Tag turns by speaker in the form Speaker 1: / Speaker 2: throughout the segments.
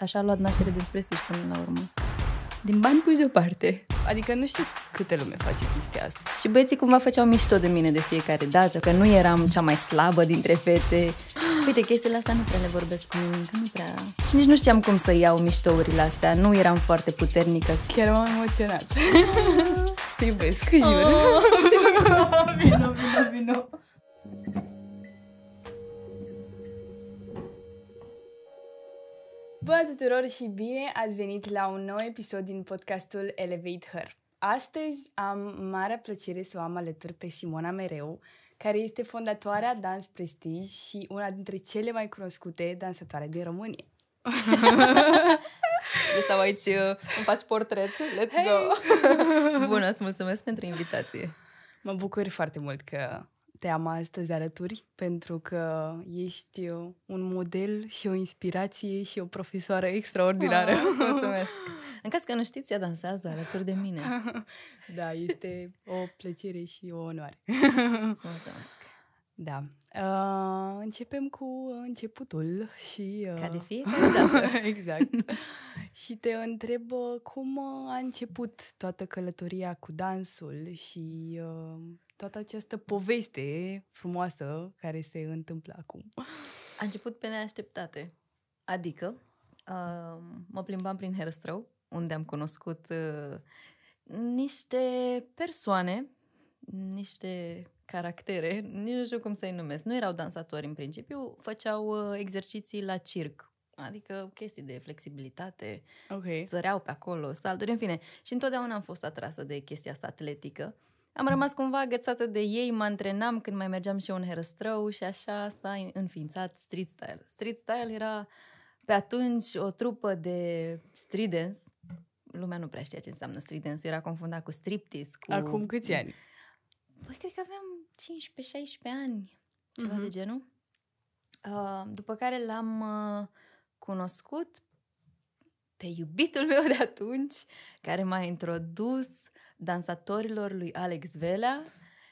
Speaker 1: Așa a luat naștere din Steve până la urmă. Din bani pui deoparte. Adică nu știu câte lume face chestia asta. Și băieții cumva făceau mișto de mine de fiecare dată, că nu eram cea mai slabă dintre fete. Uite, chestiile astea nu prea le vorbesc cu nimeni, că nu prea... Și nici nu știam cum să iau miștourile astea, nu eram foarte puternică. Chiar m-am emoționat.
Speaker 2: Te iubesc, jur. Oh, vino, vino, vino. Bă tuturor și bine ați venit la un nou episod din podcastul Elevate Her. Astăzi am marea plăcere să o am alături pe Simona Mereu, care este fondatoarea Dans Prestige și una dintre cele mai cunoscute dansatoare din România.
Speaker 1: Eu stau aici, uh, îmi faci portret, let's hey! go!
Speaker 2: Bună, îți mulțumesc pentru invitație! Mă bucur foarte mult că te am astăzi alături pentru că ești uh, un model și o inspirație și o profesoară extraordinară. Oh, mulțumesc! În caz că nu știți, ea dansează alături de mine. Da, este o plăcere și o onoare. mulțumesc! Da. Uh, începem cu începutul și... Uh... Ca de fiecare dată. exact. și te întreb uh, cum a început toată călătoria cu dansul și uh, toată această poveste frumoasă care se întâmplă acum? A început pe neașteptate. Adică,
Speaker 1: uh, mă plimbam prin Herăstrău, unde am cunoscut uh, niște persoane, niște caractere, nici nu știu cum să-i numesc. Nu erau dansatori în principiu, făceau uh, exerciții la circ, adică chestii de flexibilitate, okay. săreau pe acolo, salturi, în fine. Și întotdeauna am fost atrasă de chestia asta atletică. Uh, am rămas cumva agățată de ei, mă antrenam când mai mergeam și eu în herăstrău și așa s-a înființat Street Style. Street Style era pe atunci o trupă de street dance. Lumea nu prea știa ce înseamnă street dance, era confundat cu striptease.
Speaker 2: Cu... Acum câți ani?
Speaker 1: Păi cred că aveam 15-16 ani, ceva uh-huh. de genul. Uh, după care l-am uh, cunoscut pe iubitul meu de atunci, care m-a introdus uh, dansatorilor lui Alex Vela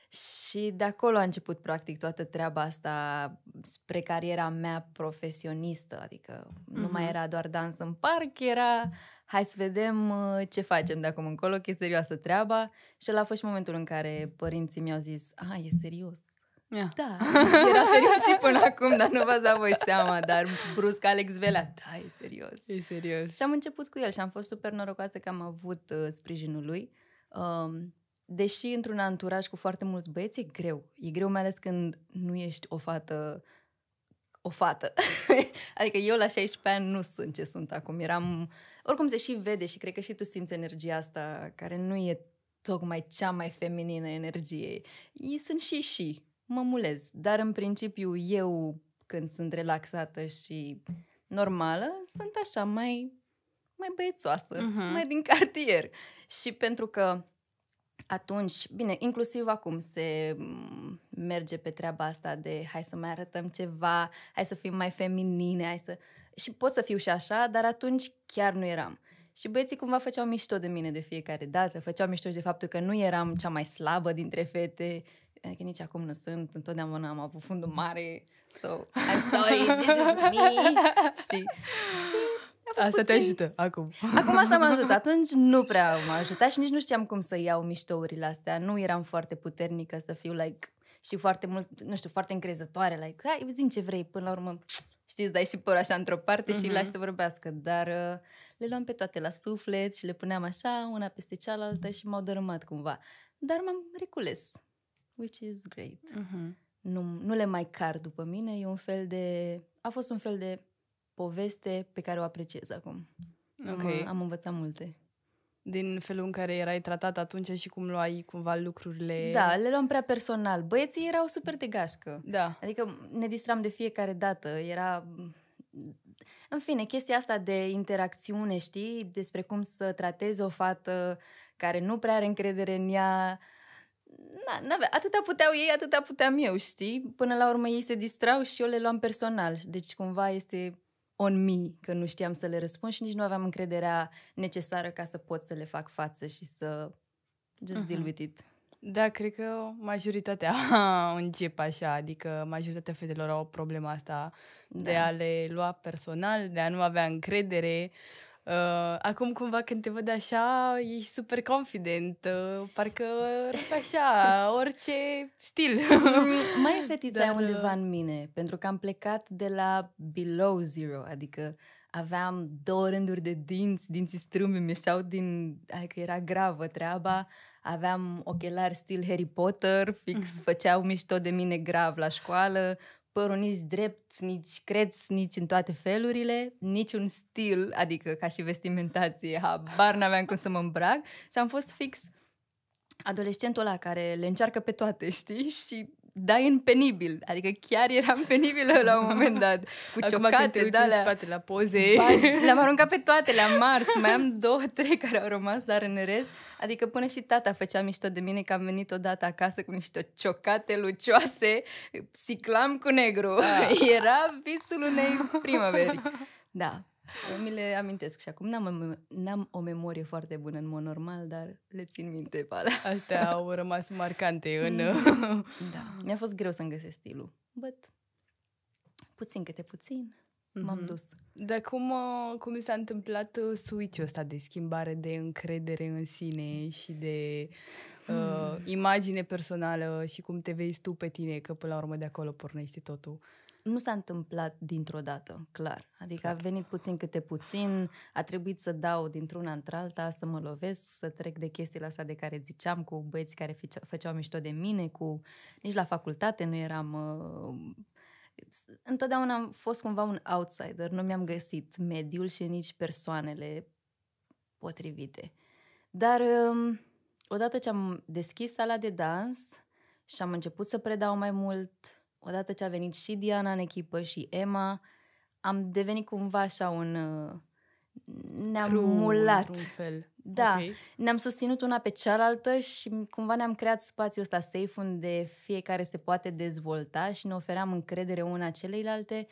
Speaker 1: și de acolo a început practic toată treaba asta spre cariera mea profesionistă, adică mm-hmm. nu mai mhm. era doar dans în parc, era hai să vedem uh, ce facem de acum încolo, că e serioasă treaba și la a fost și momentul în care părinții mi-au zis, a, e serios.
Speaker 2: Yeah. Da, era serios și până acum,
Speaker 1: dar nu v-ați dat voi seama, dar brusc Alex Vela, da, e serios. E serios. Și am început cu el și am fost super norocoasă că am avut uh, sprijinul lui. Uh, Um, deși într-un anturaj cu foarte mulți băieți e greu. E greu mai ales când nu ești o fată o fată. adică eu la 16 ani nu sunt ce sunt acum. Eram... Oricum se și vede și cred că și tu simți energia asta care nu e tocmai cea mai feminină energie. Ei sunt și și. Mă mulez. Dar în principiu eu când sunt relaxată și normală, sunt așa mai mai băiețoasă, uh-huh. mai din cartier. Și pentru că atunci, bine, inclusiv acum se merge pe treaba asta de hai să mai arătăm ceva, hai să fim mai feminine, hai să... Și pot să fiu și așa, dar atunci chiar nu eram. Și băieții cumva făceau mișto de mine de fiecare dată, făceau mișto de faptul că nu eram cea mai slabă dintre fete, adică nici acum nu sunt, întotdeauna am avut fundul mare, so I'm sorry, this is me, știi? Și Asta puțin... te ajută
Speaker 2: acum. Acum asta mă
Speaker 1: ajută. Atunci nu prea mă ajuta și nici nu știam cum să iau miștourile astea. Nu eram foarte puternică să fiu like și foarte mult, nu știu, foarte încrezătoare, like, hai, zi ce vrei, până la urmă, știți, dai și părul așa într-o parte uh-huh. și îi mhm. lași să vorbească, dar uh, le luam pe toate la suflet și le puneam așa, una peste cealaltă și m-au dărâmat cumva. Dar m-am recules, which is great. Uh-huh. Nu, nu le mai car după mine, e un fel de, a fost un fel de poveste pe care o apreciez acum. Okay. Am, uh, am
Speaker 2: învățat multe. Din felul în care erai tratat atunci și cum luai cumva lucrurile... Da,
Speaker 1: le luam prea personal. Băieții erau super de gașcă. Da. Adică ne distram de fiecare dată. Era... În fine, chestia asta de interacțiune, știi? Despre cum să tratezi o fată care nu prea are încredere în ea, na, n-avea. atâta puteau ei, atâta puteam eu, știi? Până la urmă ei se distrau și eu le luam personal. Deci cumva este on me, că nu știam să le răspund și nici nu aveam încrederea necesară ca să pot să le fac față și să just mhm. deal with
Speaker 2: it. Da, cred că majoritatea încep așa, adică majoritatea fetelor au problema asta da. de a le lua personal, de a nu avea încredere Uh, acum cumva când te văd așa, ești super confident, uh, parcă rup așa, orice stil. Mm, mai e fetița Dar, undeva uh,
Speaker 1: în mine, pentru că am plecat de la below zero, adică aveam două rânduri de dinți, dinții strâmbi mi ieșeau din... Adică era gravă treaba, aveam ochelari stil Harry Potter, fix mhm. făceau mișto de mine grav la școală, părul nici drept, nici creț, nici în toate felurile, nici un stil, adică ca și vestimentație, habar n-aveam cum să mă îmbrac și am fost fix adolescentul ăla care le încearcă pe toate, știi? Și da, în penibil. Adică chiar eram penibilă la un moment dat. Cu Acum ciocate, când te spate
Speaker 2: la poze. le-am
Speaker 1: aruncat pe toate, le-am mars. Mai am două, trei care au rămas, dar în rest... Adică până și tata făcea mișto de mine că am venit odată acasă cu niște ciocate lucioase, siclam cu negru. Da. Era visul unei primăveri. Da, Mi le amintesc și acum. N-am, n-am o memorie foarte bună în mod normal, dar le țin minte pe alea. Astea au rămas marcante în... Mm. da. Mi-a fost greu să-mi găsesc stilul. But puțin câte puțin mm-hmm. m-am mhm. dus.
Speaker 2: Dar cum, uh, cum s-a întâmplat uh, switch-ul ăsta de schimbare de încredere în sine și de uh, hmm. imagine personală și cum te vezi tu pe tine, că până la urmă de acolo pornește totul? nu s-a întâmplat dintr-o dată, clar. Adică clar. a venit puțin câte puțin,
Speaker 1: a trebuit să dau dintr-una într-alta, să mă lovesc, să trec de chestiile astea de care ziceam, cu băieți care făceau mișto de mine, cu nici la facultate nu eram... Uh, întotdeauna am fost cumva un outsider, nu mi-am găsit mediul și nici persoanele potrivite. Dar um, odată ce am deschis sala de dans și am început să predau mai mult, odată ce a venit și Diana în echipă și Emma, am devenit cumva așa un... Uh, ne-am Cru, mulat. Fel. Da. Okay. Ne-am susținut una pe cealaltă și cumva ne-am creat spațiul ăsta safe unde fiecare se poate dezvolta și ne oferam încredere una celeilalte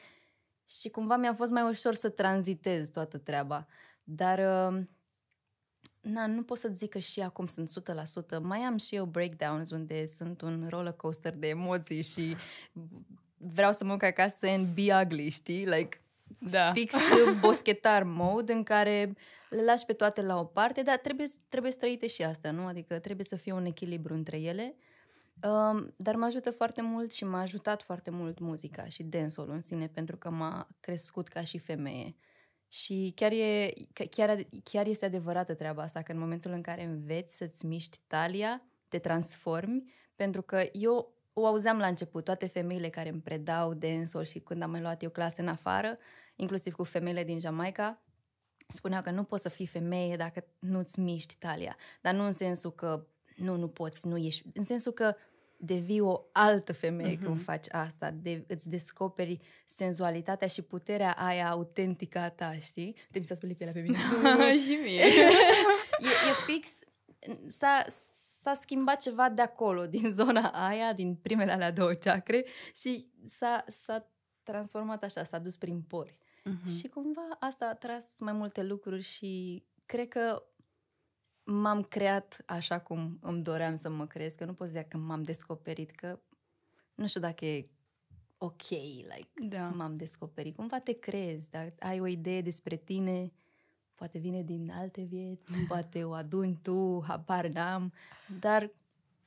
Speaker 1: și cumva mi-a fost mai ușor să tranzitez toată treaba. Dar uh, na, nu pot să-ți zic că și acum sunt 100%. Mai am și eu breakdowns unde sunt un roller coaster de emoții și vreau să mă duc acasă în be ugly, știi? Like, da. fix boschetar mode în care le lași pe toate la o parte, dar trebuie, trebuie străite și asta, nu? Adică trebuie să fie un echilibru între ele. Um, dar mă ajută foarte mult și m-a ajutat foarte mult muzica și dansul în sine pentru că m-a crescut ca și femeie. Și chiar, e, chiar, chiar este adevărată treaba asta, că în momentul în care înveți să-ți miști talia, te transformi, pentru că eu o auzeam la început, toate femeile care îmi predau dansul și când am mai luat eu clase în afară, inclusiv cu femeile din Jamaica, spuneau că nu poți să fii femeie dacă nu-ți miști talia. Dar nu în sensul că nu, nu poți, nu ești. În sensul că devii o altă femeie uh-huh. când mhm. faci asta, de, îți descoperi senzualitatea și puterea aia autentică a ta, știi? Te mi s-a spălit
Speaker 2: pielea pe mine. Da, și mie.
Speaker 1: e, e fix, s-a, s-a schimbat ceva de acolo, din zona aia, din primele alea două ceacre și s-a, s-a transformat așa, s-a dus prin pori. Uh-huh. Și cumva asta a tras mai multe lucruri și cred că m-am creat așa cum îmi doream să mă creez, că nu pot zic că m-am descoperit, că nu știu dacă e ok, like, da. m-am descoperit. Cumva te crezi dar ai o idee despre tine, poate vine din alte vieți, poate o aduni tu, habar n-am,
Speaker 2: dar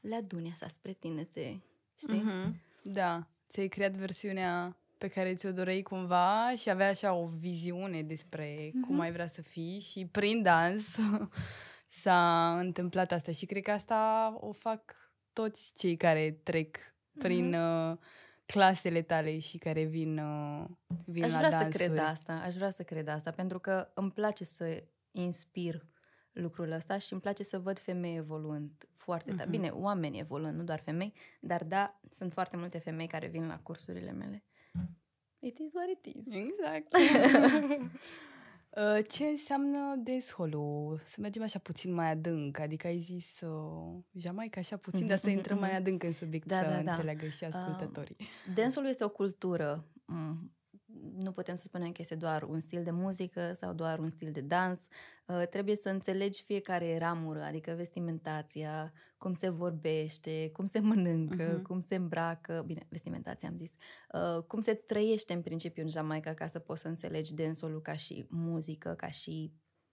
Speaker 2: le aduni asta spre tine, te, știi? Mm-hmm. Da, ți-ai creat versiunea pe care ți-o doreai cumva și avea așa o viziune despre mm-hmm. cum mhm. ai vrea să fii și prin dans s-a întâmplat asta și cred că asta o fac toți cei care trec prin mm-hmm. clasele tale și care vin, uh, vin aș la vrea să cred asta,
Speaker 1: aș vrea să cred asta, pentru că îmi place să inspir lucrul ăsta și îmi place să văd femei evoluând foarte Mm-hmm. Bine, oameni evoluând, nu doar femei, dar da, sunt foarte multe femei care vin la cursurile mele.
Speaker 2: It is what it is. Exact. Ă, ce înseamnă dancehall-ul? Să mergem așa puțin mai adânc, adică ai zis uh, Jamaica așa puțin, dar să intrăm mai mhm. adânc în subiect da, să da, da. înțeleagă și ascultătorii. Uh, dance este o
Speaker 1: cultură. Mm. Nu putem să spunem că este doar un stil de muzică sau doar un stil de dans. Uh, trebuie să înțelegi fiecare ramură, adică vestimentația, cum se vorbește, cum se mănâncă, uh-huh. cum se îmbracă, bine, vestimentația am zis, uh, cum se trăiește în principiu în Jamaica ca să poți să înțelegi dansul ca și muzică, ca și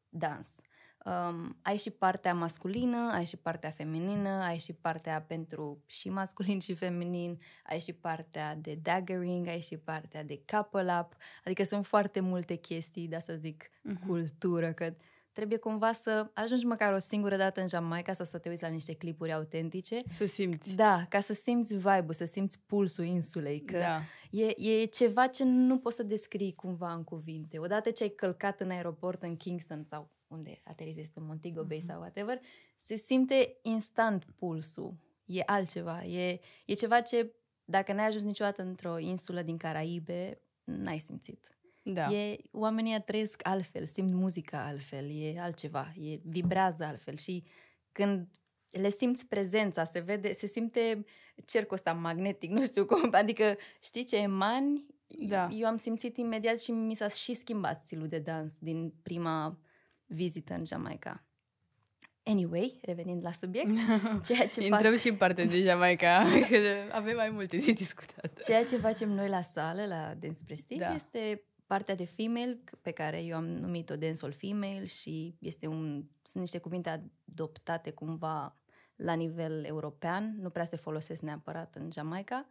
Speaker 1: dans. Um, ai și partea masculină, ai și partea feminină, ai și partea pentru și masculin și feminin, ai și partea de daggering, ai și partea de couple up, adică sunt foarte multe chestii, da să zic, uh-huh. cultură, că trebuie cumva să ajungi măcar o singură dată în Jamaica sau să te uiți la niște clipuri autentice. Să simți. Da, ca să simți vibe-ul, să simți pulsul insulei, că da. e, e ceva ce nu poți să descrii cumva în cuvinte. Odată ce ai călcat în aeroport în Kingston sau unde aterizezi în Montego Bay mm-hmm. sau whatever, se simte instant pulsul. E altceva, e, e ceva ce dacă n-ai ajuns niciodată într-o insulă din Caraibe, n-ai simțit. Da. E, oamenii aia trăiesc altfel, simt muzica altfel, e altceva, e, vibrează altfel și când le simți prezența, se vede, se simte cercul ăsta magnetic, nu știu cum, adică știi ce emani? Da. Eu am simțit imediat și mi s-a și schimbat stilul de dans din prima vizită în Jamaica. Anyway, revenind la subiect,
Speaker 2: ceea ce Intrăm fac... și în partea de Jamaica, că avem mai multe de discutat.
Speaker 1: Ceea ce facem noi la sală, la Dance Prestige, da. este partea de female, pe care eu am numit-o Densul Female și este un, sunt niște cuvinte adoptate cumva la nivel european, nu prea se folosesc neapărat în Jamaica.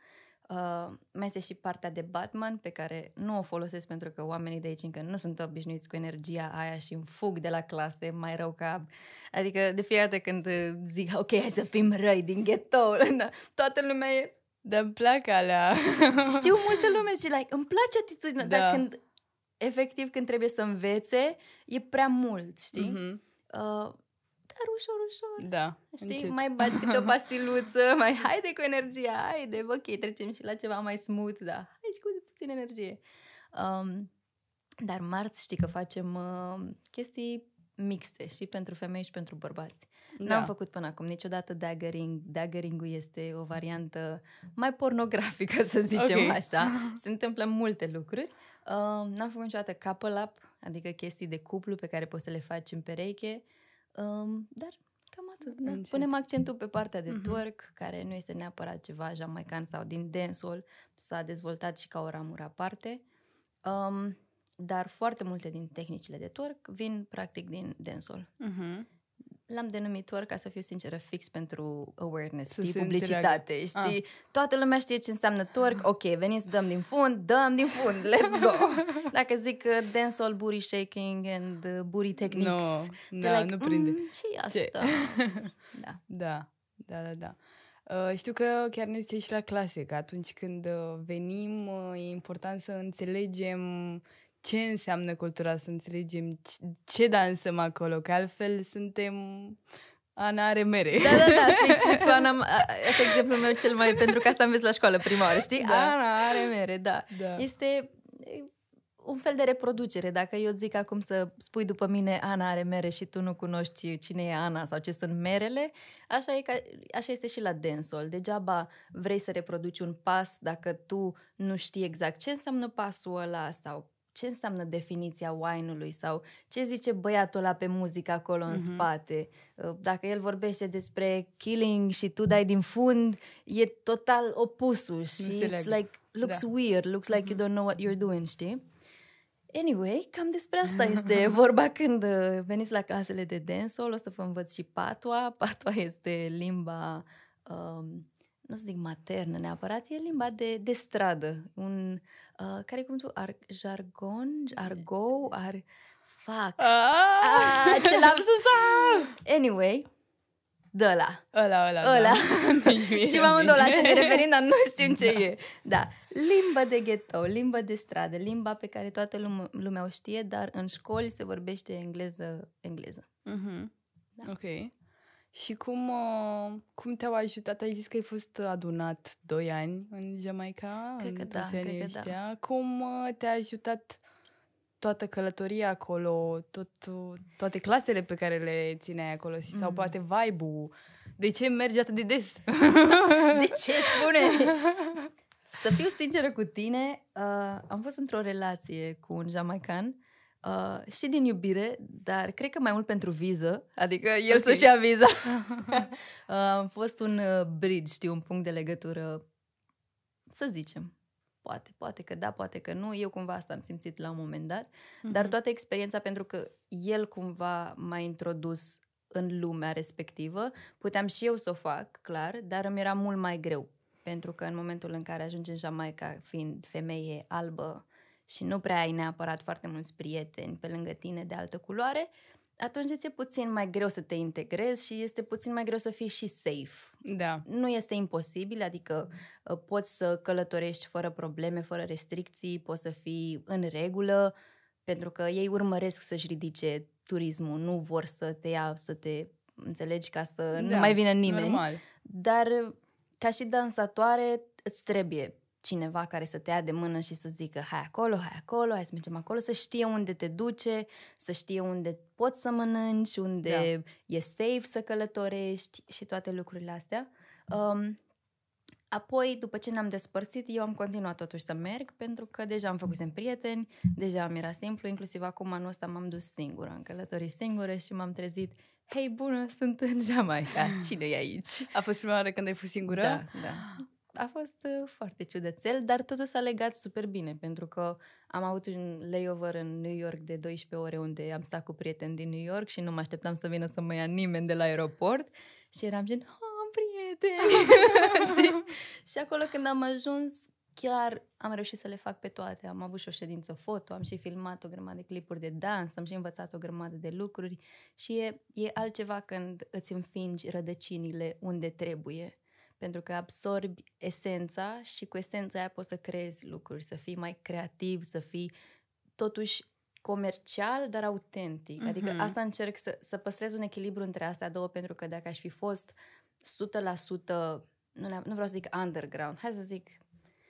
Speaker 1: Uh, mai este și partea de Batman pe care nu o folosesc pentru că oamenii de aici încă nu sunt obișnuiți cu energia aia și îmi fug de la clase mai rău ca... Adică de fiecare dată când uh, zic ok, hai să fim răi din ghetto, da, toată lumea e dar îmi plac alea. Știu multă lume și like, îmi place atitudinea, da. dar când efectiv când trebuie să învețe, e prea mult, știi? Mm-hmm. Uh, dar ușor,
Speaker 2: ușor. Da.
Speaker 1: Știi, încet. mai bagi câte o pastiluță, mai haide cu energia, haide, ok, trecem și la ceva mai smooth, da, hai și cu puțin energie. Um, dar marți știi că facem uh, chestii mixte și pentru femei și pentru bărbați. Da. N-am făcut până acum niciodată daggering. Daggering-ul este o variantă mai pornografică, să zicem okay. așa. Se întâmplă multe lucruri, Uh, n-am făcut niciodată couple-up, adică chestii de cuplu pe care poți să le faci în pereche, uh, dar cam atât. Da? Punem accentul pe partea de uh-huh. twerk, care nu este neapărat ceva jamaican sau din dancehall, s-a dezvoltat și ca o ramură aparte. Um, dar foarte multe din tehnicile de twerk vin practic din dancehall. Uh-huh. Mhm. L-am denumit denumitor, ca să fiu sinceră, fix pentru awareness, știi, publicitate, înțeleagă. știi? Ah. Toată lumea știe ce înseamnă twerk, ok, venim să dăm din fund, dăm din fund, let's go! Dacă zic uh, dancehall booty shaking and uh,
Speaker 2: booty techniques, no, da, like, nu prinde. Mm, ce asta? da. da, da, da, da. Uh, știu că chiar ne zice și la clasic, atunci când uh, venim, uh, e important să înțelegem ce înseamnă cultura, să înțelegem ce dansăm acolo, că altfel suntem Ana are mere. Da, da, da, fix, fix Ana, asta e exemplul meu cel mai, pentru că asta am la școală prima oară, știi? Da.
Speaker 1: Ana are mere, da. da. Este un fel de reproducere. Dacă eu zic acum să spui după mine Ana are mere și tu nu cunoști cine e Ana sau ce sunt merele, așa, e ca, așa este și la dancehall. Degeaba vrei să reproduci un pas dacă tu nu știi exact ce înseamnă pasul ăla sau ce înseamnă definiția wine-ului sau ce zice băiatul ăla pe muzică acolo mm-hmm. în mhm. spate. Uh, dacă el vorbește despre killing și tu dai din fund, e total opusul și it's like, looks da. weird, looks like mm-hmm. you mhm. don't know what you're doing, știi? Anyway, cam despre asta este vorba când uh, veniți la clasele de dancehall, o să vă învăț și patua. Patua este limba um, nu să zic maternă neapărat, e limba de, de stradă, un, uh, care e cuvântul, ar, jargon, argou, ar, fac, ah! ah! ce l-am zis, ah! anyway, Dăla.
Speaker 2: Ăla, ăla. ăla. Da. știu mai la ce ne referim, dar nu știu ce da.
Speaker 1: e. Da. Limba de ghetto, limba de stradă, limba pe care toată lume, lumea o știe, dar în școli se vorbește
Speaker 2: engleză, engleză. Mm-hmm. Da. Ok. Și cum, uh, cum te-au ajutat? Ai zis că ai fost adunat 2 ani în Jamaica, cred că în da, cred că da. Cum uh, te-a ajutat toată călătoria acolo, tot, uh, toate clasele pe care le țineai acolo și, mm. sau poate vibe-ul? De ce mergi atât de des? de ce spune? Să fiu sinceră cu
Speaker 1: tine, uh, am fost într-o relație cu un jamaican Uh, și din iubire, dar cred că mai mult pentru viză, adică el okay. să-și ia viza. uh, am fost un uh, bridge, știu, un punct de legătură, să zicem. Poate, poate că da, poate că nu. Eu cumva asta am simțit la un moment dat,
Speaker 2: mm-hmm. dar mhm.
Speaker 1: toată experiența, pentru că el cumva m-a introdus în lumea respectivă, puteam și eu să o fac, clar, dar îmi era mult mai greu. Pentru că în momentul în care ajungi în Jamaica, fiind femeie albă, și nu prea ai neapărat foarte mulți prieteni pe lângă tine de altă culoare, atunci ți-e puțin mai greu să te integrezi și este puțin mai greu să fii și safe. Da. Nu este imposibil, adică uh, poți să călătorești fără probleme, fără restricții, poți să fii în regulă, pentru că ei urmăresc să-și ridice turismul, nu vor să te ia, să te înțelegi ca să da, nu mai vină nimeni. Normal. Dar uh, ca și dansatoare îți trebuie cineva care să te ia de mână și să zică hai acolo, hai acolo, hai să mergem acolo, să știe unde te duce, să știe unde poți să mănânci, unde da. e safe să călătorești și toate lucrurile astea. Um, apoi, după ce ne-am despărțit, eu am continuat totuși să merg pentru că deja am făcut prieteni, deja mi era simplu, inclusiv acum anul ăsta m-am dus singură în călătorii singură și m-am trezit Hei, bună, sunt în Jamaica. Cine e aici?
Speaker 2: A fost prima oară când ai fost singură? Da,
Speaker 1: da a fost uh, foarte ciudățel, dar totul s-a legat super bine, pentru că am avut un layover în New York de 12 ore unde am stat cu prieteni din New York și nu mă așteptam să vină să mă ia nimeni de la aeroport și eram gen, am prieteni! și, și acolo când am ajuns, chiar am reușit să le fac pe toate. Am avut și o ședință foto, am și filmat o grămadă de clipuri de dans, am și învățat o grămadă de lucruri și e, e altceva când îți înfingi rădăcinile unde trebuie pentru că absorbi esența și cu esența aia poți să creezi lucruri, să fii mai creativ, să fii totuși comercial, dar autentic. Mm-hmm. Adică mhm. asta încerc să, să păstrez un echilibru între astea două, pentru că dacă aș fi fost 100%, nu, nu vreau să zic underground, hai să zic,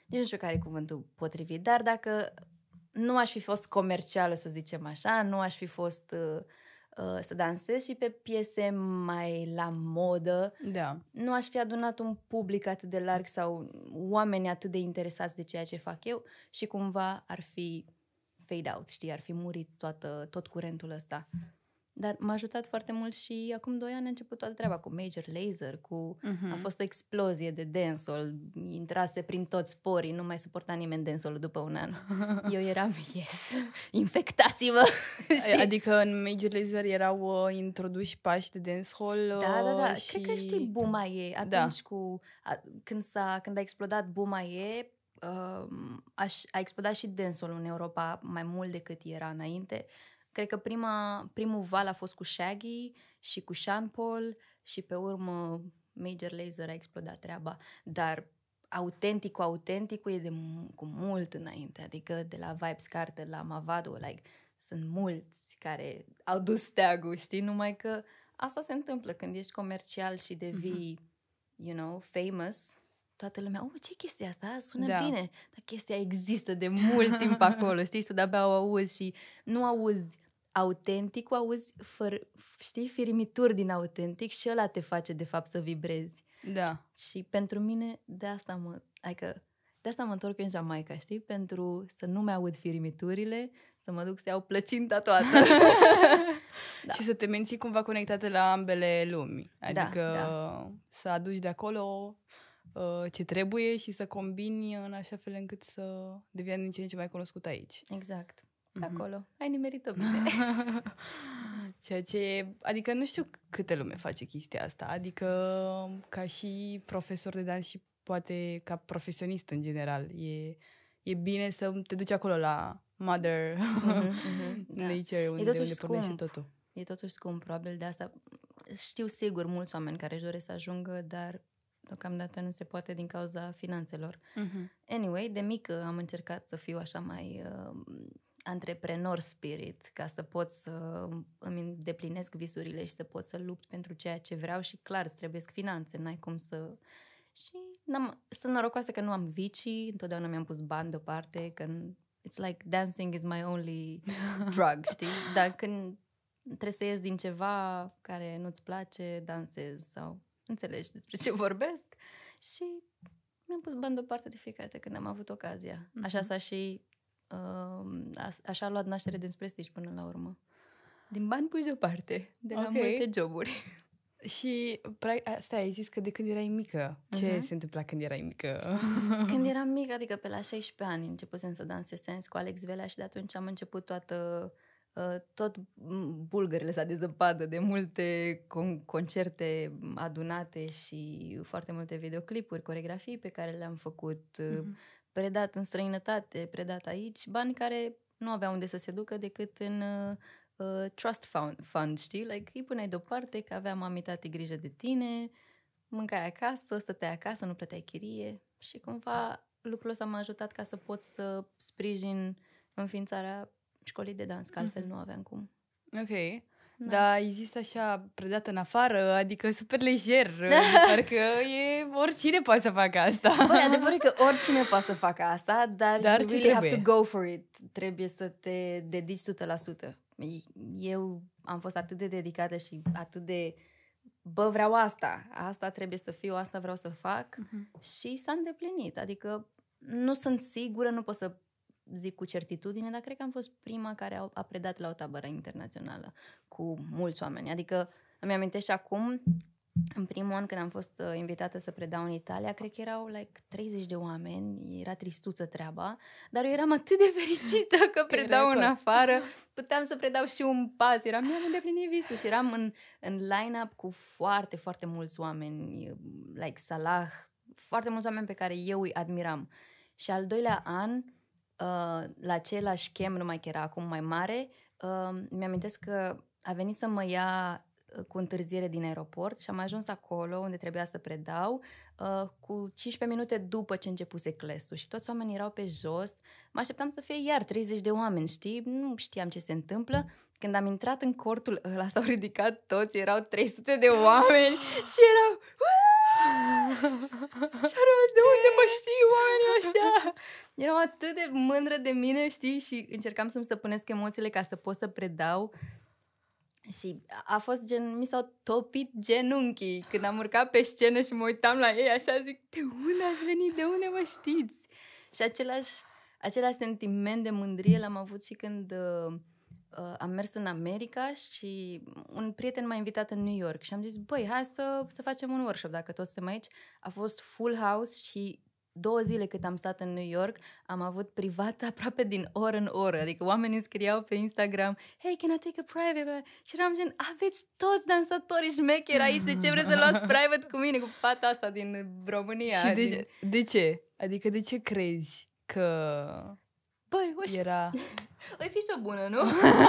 Speaker 1: nici nu știu care e cuvântul potrivit, dar dacă nu aș fi fost comercială, să zicem așa, nu aș fi fost... Uh, Uh, să dansez și pe piese mai la modă, da. nu aș fi adunat un public atât de larg sau oameni atât de interesați de ceea ce fac eu și cumva ar fi fade out, știi, ar fi murit toată, tot curentul ăsta. Dar m-a ajutat foarte mult și acum doi ani a început toată treaba cu Major Laser, cu uh-huh. a fost o explozie de dancehall, intrase prin toți porii, nu mai suporta nimeni dancehall
Speaker 2: după un an. Eu eram, yes, infectați-vă! adică în Major Laser erau uh, introduși pași de dancehall uh, Da, da, da, și... cred că știi
Speaker 1: da. buma e da. atunci da. cu, a, când, s-a, când a explodat buma e, uh, a, a explodat și dancehall în Europa mai mult decât era înainte Cred că prima, primul val a fost cu Shaggy și cu Sean Paul și pe urmă Major Laser a explodat treaba, dar autenticul, autenticul e de cu mult înainte, adică de la Vibes Carter la Mavado, like, sunt mulți care au dus steagul, știi? Numai că asta se întâmplă când ești comercial și devii, mm-hmm. you know, famous, toată lumea, oh, ce chestia asta? Sună da. bine. Dar chestia există de mult timp acolo, știi? Tu de-abia o auzi și nu auzi autenticul auzi, fără, știi, firimituri din autentic și ăla te face, de fapt, să vibrezi. Da. Și pentru mine, de asta mă, adică, de asta mă întorc în Jamaica, știi? Pentru
Speaker 2: să nu mi-aud firimiturile, să mă duc să iau plăcinta toată. da. Și să te menții cumva conectată la ambele lumi. Da, adică da, da. să aduci de acolo uh, ce trebuie și să combini în așa fel încât să devii din ce în ce mai cunoscut aici. Exact mm-hmm. acolo. Ai nimerit-o bine. Ceea ce, adică nu știu câte lume face chestia asta, adică ca și profesor de dans și poate ca profesionist în general, e, e bine să te duci acolo la mother mm-hmm, nature, da. unde, e unde pornește totul.
Speaker 1: E totuși scump, probabil de asta știu sigur mulți oameni care își doresc să ajungă, dar deocamdată nu se poate din cauza finanțelor. Uh-huh. Anyway, de mică am încercat să fiu așa mai uh, antreprenor spirit, ca să pot să îmi îndeplinesc visurile și să pot să lupt pentru ceea ce vreau și clar îți trebuiesc finanțe, n-ai cum să... Și n-am, sunt norocoasă că nu am vicii, întotdeauna mi-am pus bani deoparte, că it's like dancing is my only drug, știi? Dar când trebuie să ies din ceva care nu-ți place, dansezi sau înțelegi despre ce vorbesc și mi-am pus bani deoparte de fiecare dată când am avut ocazia. Mm-hmm. Așa mhm. s-a și uh, așa a luat naștere din prestigi până la urmă. Din
Speaker 2: bani pui deoparte, de la okay. multe joburi. Și, asta ai zis că de când erai mică. Ce uh-huh. se întâmpla când erai mică? când eram mică, adică pe la 16 ani,
Speaker 1: începusem să dansez sens cu Alex Velea și de atunci am început toată Uh, tot mm, bulgările s-a zăpadă de multe con- concerte adunate și foarte multe videoclipuri, coregrafii pe care le-am făcut, mm-hmm. predat în străinătate, predat aici, bani care nu aveau unde să se ducă decât în uh, uh, trust fund, fund, știi? Like, îi puneai deoparte că aveam amitate grijă de tine, mâncai acasă, stăteai acasă, nu plăteai chirie și cumva lucrul ăsta m-a ajutat ca să pot să
Speaker 2: sprijin înființarea școlii de dans, că altfel mm-hmm. nu aveam cum. Ok. Da. Dar există așa predată în afară, adică super lejer, parcă e, oricine poate să facă asta. Băi, adevărul că oricine poate să
Speaker 1: facă asta, dar, dar you really trebuie. have to go for it. Trebuie să te dedici 100%. Eu am fost atât de dedicată și atât de bă, vreau asta, asta trebuie să fiu, asta vreau să fac uh-huh. și s-a îndeplinit. Adică nu sunt sigură, nu pot să zic cu certitudine, dar cred că am fost prima care a, predat la o tabără internațională cu mulți oameni. Adică îmi amintesc și acum, în primul an când am fost uh, invitată să predau în Italia, cred că erau like 30 de oameni, era tristuță treaba, dar eu eram atât de fericită că predau în afară, puteam să predau și un pas, eram, mi-am îndeplinit visul și eram în, în line-up cu foarte, foarte mulți oameni, like Salah, foarte mulți oameni pe care eu îi admiram. Și al doilea an, la același chem, numai că era acum mai mare, um, mi-amintesc că a venit să mă ia uh, cu întârziere din aeroport și am ajuns acolo unde trebuia să predau uh, cu 15 minute după ce începuse clesul și toți oamenii erau pe jos. Mă așteptam să fie iar 30 de oameni, știi? Nu știam ce se întâmplă. Când am intrat în cortul ăla, s-au ridicat toți, erau 300 de oameni și erau... Uh! Și de unde mă știi oamenii ăștia? Eram atât de mândră de mine, știi? Și încercam să-mi stăpânesc emoțiile ca să pot să predau și a fost gen, mi s-au topit genunchii când am urcat pe scenă și mă uitam la ei așa, zic, de unde ați venit, de unde mă știți? Și același, același sentiment de mândrie l-am avut și când uh, Uh, am mers în America și un prieten m-a invitat în New York și am zis, băi, hai să, să facem un workshop dacă toți suntem aici. A fost full house și două zile cât am stat în New York, am avut privat aproape din oră în oră. Adică oamenii scriau pe Instagram, hey, can I take a private? Și eram gen, aveți toți dansatorii șmecheri aici, de ce vreți să luați private cu mine, cu fata asta din România? Și de, din...
Speaker 2: Adică de ce? Adică de ce crezi că Băi, uși... Era...
Speaker 1: O fi și-o bună, nu?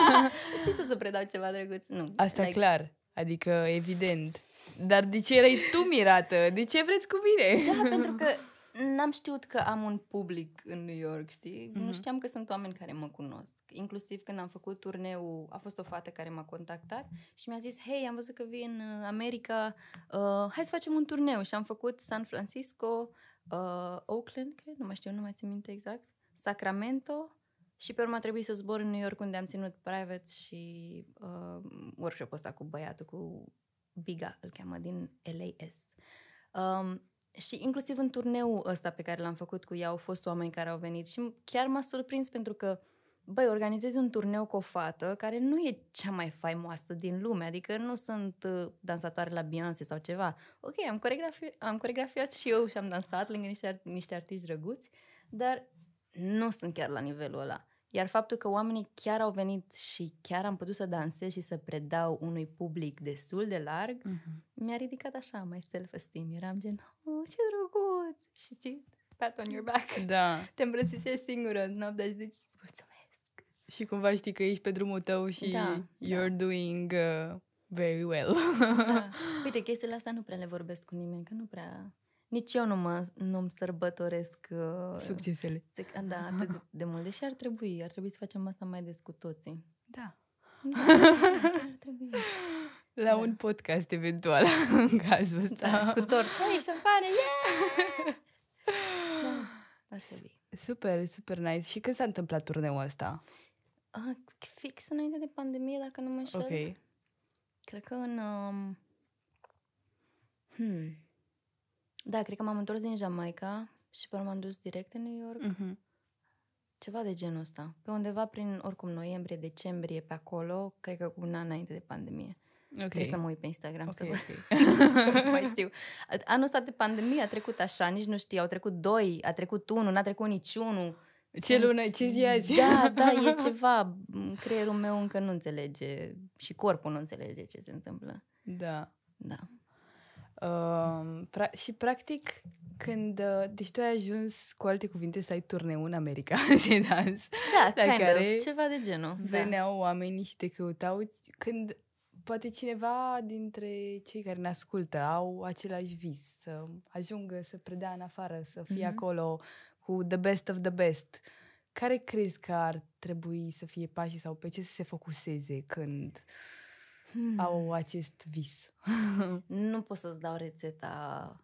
Speaker 1: Știi să să predau ceva drăguț? Nu. Asta like...
Speaker 2: clar. Adică, evident. Dar de ce erai tu mirată? De ce vreți cu mine? Da, pentru
Speaker 1: că n-am știut că am un public în New York, știi? Mm-hmm. Nu mhm. știam că sunt oameni care mă cunosc. Inclusiv când am făcut turneul, a fost o fată care m-a contactat și mi-a zis, hei, am văzut că vii în uh, America, uh, hai să facem un turneu. Și am făcut San Francisco, uh, Oakland, cred, nu mai știu, nu mai țin minte exact. Sacramento și pe urmă a trebuit să zbor în New York unde am ținut private și uh, workshop-ul ăsta cu băiatul, cu Biga, îl cheamă, din LAS. Um, și inclusiv în turneul ăsta pe care l-am făcut cu ea au fost oameni care au venit și chiar m-a surprins pentru că, băi, organizezi un turneu cu o fată care nu e cea mai faimoasă din lume, adică nu sunt uh, dansatoare la Beyoncé sau ceva. Ok, am, am coregrafiat și eu și am dansat lângă niște, niște artiști drăguți, dar nu sunt chiar la nivelul ăla. Iar faptul că oamenii chiar au venit și chiar am putut să dansez și să predau unui public destul de larg, mm-hmm. mi-a ridicat așa mai self-esteem. Eram gen, oh, ce drăguț! Și ce pat on your back. Da. Te îmbrățișezi singură în noapte și zici, mulțumesc!
Speaker 2: Și cumva știi că ești pe drumul tău și da, you're da. doing uh, very well. da.
Speaker 1: Uite, chestiile astea nu prea le vorbesc cu nimeni, că nu prea nici eu nu mă, nu-mi sărbătoresc uh, succesele. Sec- da, atât de, de mult. Deși ar trebui, ar trebui să facem asta mai des cu toții.
Speaker 2: Da. da
Speaker 1: ar trebui.
Speaker 2: La da. un podcast eventual, în cazul ăsta. Da, cu tort. Hei,
Speaker 1: șampane! Yeah! da, ar
Speaker 2: trebui. Super, super nice. Și când s-a întâmplat turneul ăsta?
Speaker 1: Ah, fix înainte de pandemie, dacă nu mă înșel. Ok. Cred că în... Um... Hmm. Da, cred că m-am întors din Jamaica și pe m-am dus direct în New York. Mm-hmm. Ceva de genul ăsta. Pe undeva prin, oricum, noiembrie, decembrie, pe acolo, cred că cu un an înainte de pandemie. Okay. Trebuie să mă uit pe Instagram okay, să okay. mai știu. Anul ăsta de pandemie a trecut așa, nici nu știu. Au trecut doi, a trecut unul, n-a trecut niciunul. Ce lună, ce zi azi? Da, da, e ceva. Creierul meu încă nu înțelege și
Speaker 2: corpul nu înțelege ce se întâmplă. Da. Da. Ehm, pra- și practic când, uh, deci tu ai ajuns cu alte cuvinte să ai turneu în America de dans. Da, la kind care of, ceva de genul. Da. Veneau da. oamenii și te căutau când poate cineva dintre cei care ne ascultă au același vis, să ajungă să predea în afară, să fie mm-hmm. acolo cu the best of the best. Care crezi că ar trebui să fie pașii sau pe ce să se focuseze când hmm. au acest vis. nu pot să-ți dau rețeta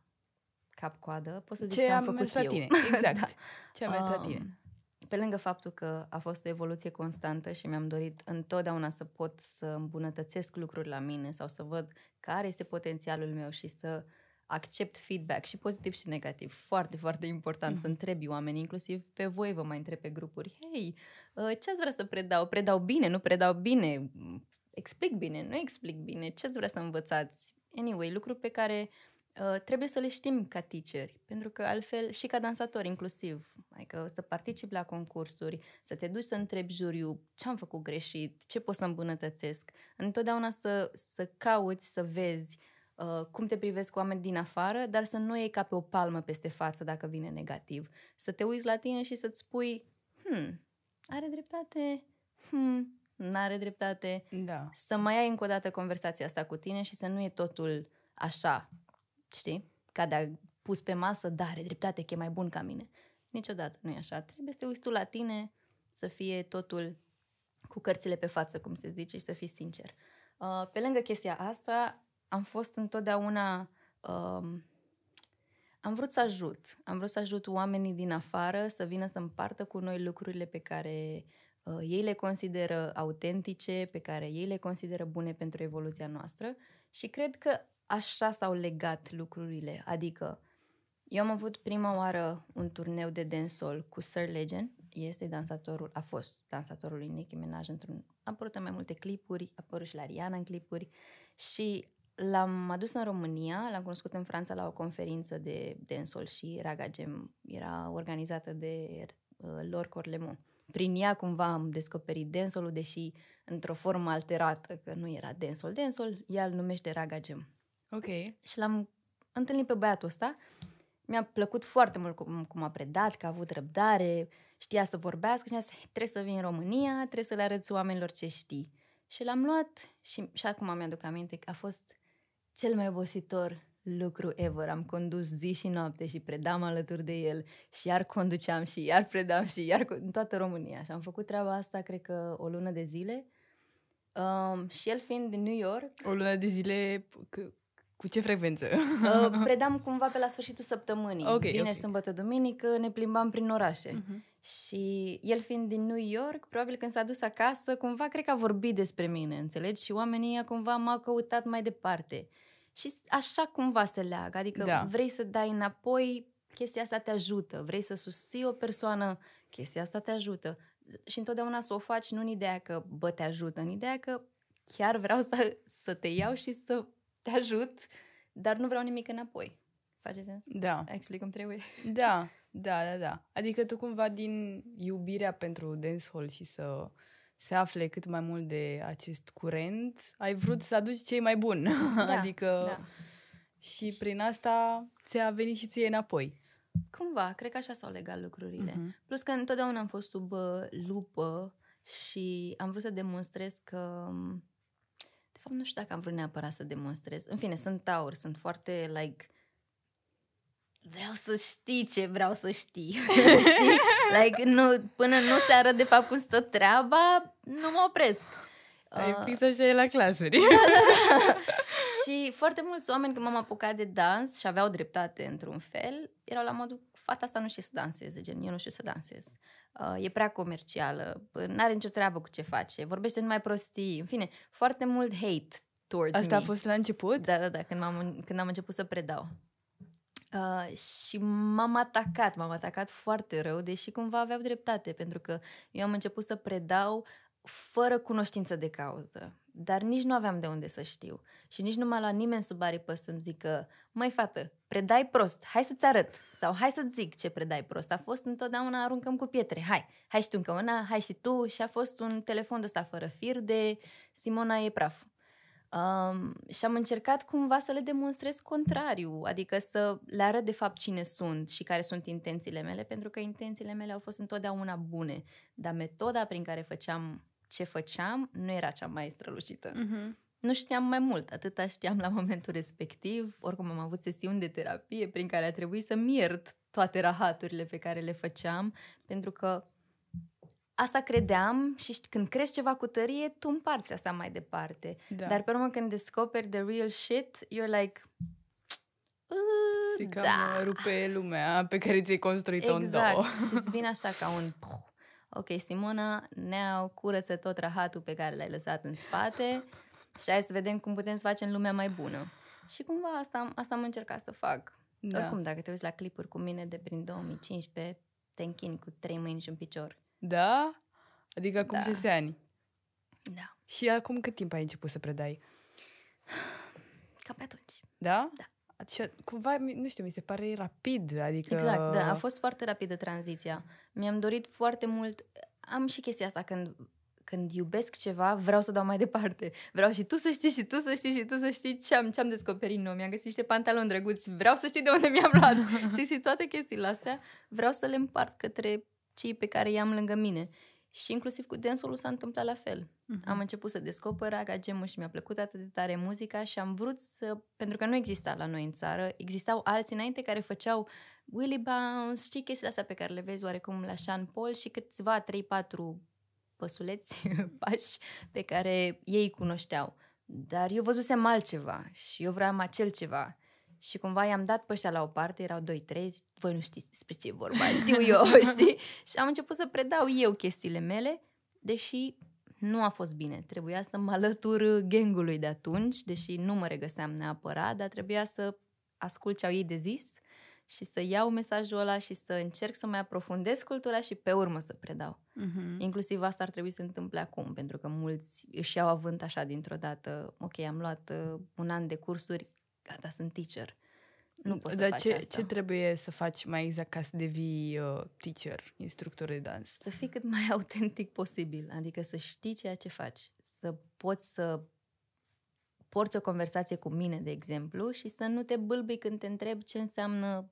Speaker 1: cap-coadă, pot să zic ce, ce am făcut eu. Tine. Exact, da. ce am um, la tine. Pe lângă faptul că a fost o evoluție constantă și mi-am dorit întotdeauna să pot să îmbunătățesc lucruri la mine sau să văd care este potențialul meu și să accept feedback și pozitiv și negativ. Foarte, foarte important mm-hmm. să mhm. întrebi oamenii, inclusiv pe voi vă mai întreb pe grupuri. Hei, uh, ce ați vrea să predau? Predau bine, nu predau bine? explic bine, nu explic bine, ce ați vrea să învățați. Anyway, lucruri pe care uh, trebuie să le știm ca teacheri, pentru că altfel și ca dansatori inclusiv, adică să participi la concursuri, să te duci să întrebi juriu ce am făcut greșit, ce pot să îmbunătățesc, întotdeauna să, să cauți, să vezi Uh, cum te privesc oameni din afară, dar să nu iei ca pe o palmă peste față dacă vine negativ. Să te uiți la tine și să-ți spui, hmm, are dreptate, hmm, n-are dreptate, da. să mai ai încă o dată conversația asta cu tine și să nu e totul așa, știi? Ca de-a pus pe masă, da, are dreptate, că e mai bun ca mine. Niciodată nu e așa. Trebuie să te uiți tu la tine, să fie totul cu cărțile pe față, cum se zice, și să fii sincer. Uh, pe lângă chestia asta, am fost întotdeauna... Um, am vrut să ajut. Am vrut să ajut oamenii din afară să vină să împartă cu noi lucrurile pe care Uh, ei le consideră autentice, pe care ei le consideră bune pentru evoluția noastră și cred că așa s-au legat lucrurile. Adică eu am avut prima oară un turneu de dansol cu Sir Legend, este dansatorul, a fost dansatorul lui Nicki Minaj într-un... A apărut în mai multe clipuri, a apărut și la Ariana în clipuri și l-am adus în România, l-am cunoscut în Franța la o conferință de dansol și raga gem era organizată de uh, Lor Corlemont prin ea cumva am descoperit densolul, deși într-o formă alterată, că nu era densol. Densol, ea îl numește Raga Gem. Ok. Și l-am întâlnit pe băiatul ăsta. Mi-a plăcut foarte mult cum, cum a predat, că a avut răbdare, știa să vorbească și mi-a zis, trebuie să vin în România, trebuie să le arăți oamenilor ce știi. Și l-am luat și, și acum mi-aduc aminte că a fost cel mai obositor lucru ever. Am condus zi și noapte și predam alături de el și iar conduceam și iar predam și iar în toată România. Și am făcut treaba asta, cred că, o lună de zile. Um, și el fiind din New York...
Speaker 2: O lună de zile... C- cu ce frecvență? uh,
Speaker 1: predam cumva pe la sfârșitul săptămânii. Okay, Vineri, okay. sâmbătă, duminică ne plimbam prin orașe. Uh-huh. Și el fiind din New York, probabil când s-a dus acasă, cumva cred că a vorbit despre mine, înțelegi? Și oamenii cumva m-au căutat mai departe. Și așa cumva se leagă, adică da. vrei să dai înapoi, chestia asta te ajută, vrei să susții o persoană, chestia asta te ajută. Și întotdeauna să o faci nu în ideea că, bă, te ajută, în ideea că chiar vreau să, să te iau și să te ajut, dar nu vreau nimic înapoi. Face sens? Da. Explic cum trebuie.
Speaker 2: Da, da, da, da. Adică tu cumva din iubirea pentru dancehall și să se afle cât mai mult de acest curent, ai vrut să aduci cei mai buni. Da, adică da. și prin asta ți-a venit și ție înapoi. Cumva, cred că așa s-au legat lucrurile. Uh-huh.
Speaker 1: Plus că întotdeauna am fost sub uh, lupă și am vrut să demonstrez că um, de fapt nu știu dacă am vrut neapărat să demonstrez. În fine, sunt taur, sunt foarte like vreau să știi ce vreau să știi. știi? Like, nu, până nu-ți arăt de fapt cum stă treaba, nu mă opresc. Ai uh, pis și
Speaker 2: la clasări. Da,
Speaker 1: da, da. și foarte mulți oameni când m-am apucat de dans și aveau dreptate într-un fel, erau la modul, fata asta nu știe să danseze, gen, eu nu știu să dansez. Uh, e prea comercială, nu are nicio treabă cu ce face, vorbește numai prostii, în fine, foarte mult hate towards Asta me. a fost la început? Da, da, da, când, am când am început să predau. Uh, și m-am atacat, m-am atacat foarte rău, deși cumva aveau dreptate, pentru că eu am început să predau fără cunoștință de cauză, dar nici nu aveam de unde să știu și nici nu m-a luat nimeni sub aripă să-mi zică măi fată, predai prost, hai să-ți arăt sau hai să-ți zic ce predai prost. A fost întotdeauna aruncăm cu pietre, hai, hai și tu încă una, hai și tu și a fost un telefon de ăsta fără fir de Simona e praf. Um, și am încercat cumva să le demonstrez contrariu, adică să le arăt de fapt cine sunt și care sunt intențiile mele, pentru că intențiile mele au fost întotdeauna bune, dar metoda prin care făceam ce făceam nu era cea mai strălucită. Uh-huh. Nu știam mai mult, atâta știam la momentul respectiv, oricum am avut sesiuni de terapie prin care a trebuit să miert toate rahaturile pe care le făceam, pentru că asta credeam și când crezi ceva cu tărie, tu împarți asta mai departe. Da. Dar pe urmă când descoperi the real shit, you're like...
Speaker 2: Și cam da. rupe lumea pe care ți-ai construit-o exact. în două. Exact. și îți
Speaker 1: vine așa ca un... Ok, Simona, ne-au curăță tot rahatul pe care l-ai lăsat în spate și hai să vedem cum putem să facem lumea mai bună. Și cumva asta, asta am încercat să fac. Da. Oricum, dacă te uiți la clipuri cu mine de prin 2015, te închini cu trei mâini și un picior.
Speaker 2: Da? Adică acum da. 6 ani. Da. Și acum cât timp ai început să predai? Cam pe atunci. Da? Da. Și cumva, nu știu, mi se pare rapid, adică... Exact, da, a fost
Speaker 1: foarte rapidă tranziția. Mi-am dorit foarte mult... Am și chestia asta când când iubesc ceva, vreau să o dau mai departe. Vreau și tu să știi, și tu să știi, și tu să știi ce am, ce am descoperit nou. Mi-am găsit niște pantaloni drăguți, vreau să știi de unde mi-am luat. și, și toate chestiile astea, vreau să le împart către cei pe care i-am lângă mine. Și inclusiv cu dansul s-a întâmplat la fel. Uh-huh. Am început să descoper gemul și mi-a plăcut atât de tare muzica și am vrut să... Pentru că nu exista la noi în țară, existau alții înainte care făceau Willy Bounce, știi chestiile astea pe care le vezi oarecum la Sean Paul și câțiva 3-4 păsuleți, pași pe care ei cunoșteau. Dar eu văzusem altceva și eu vreau acel ceva. Și cumva i-am dat pe la o parte, erau 2-3, voi nu știți despre ce e vorba, știu eu, știi? Și am început să predau eu chestiile mele, deși nu a fost bine. Trebuia să mă alătur gengului de atunci, deși nu mă regăseam neapărat, dar trebuia să ascult ce au ei de zis și să iau mesajul ăla și să încerc să mai aprofundez cultura și pe urmă să predau. Uh-huh. Inclusiv asta ar trebui să întâmple acum, pentru că mulți își iau avânt așa dintr-o dată, ok, am luat uh, un an de cursuri, gata, sunt teacher.
Speaker 2: Nu poți Dar să faci asta. ce
Speaker 1: trebuie să faci mai exact ca să devii uh, teacher, instructor de dans? Să fii cât mai autentic posibil, adică să știi ceea ce faci, să poți să porți o conversație cu mine, de exemplu, și să nu te bâlbi când te întreb ce înseamnă uh,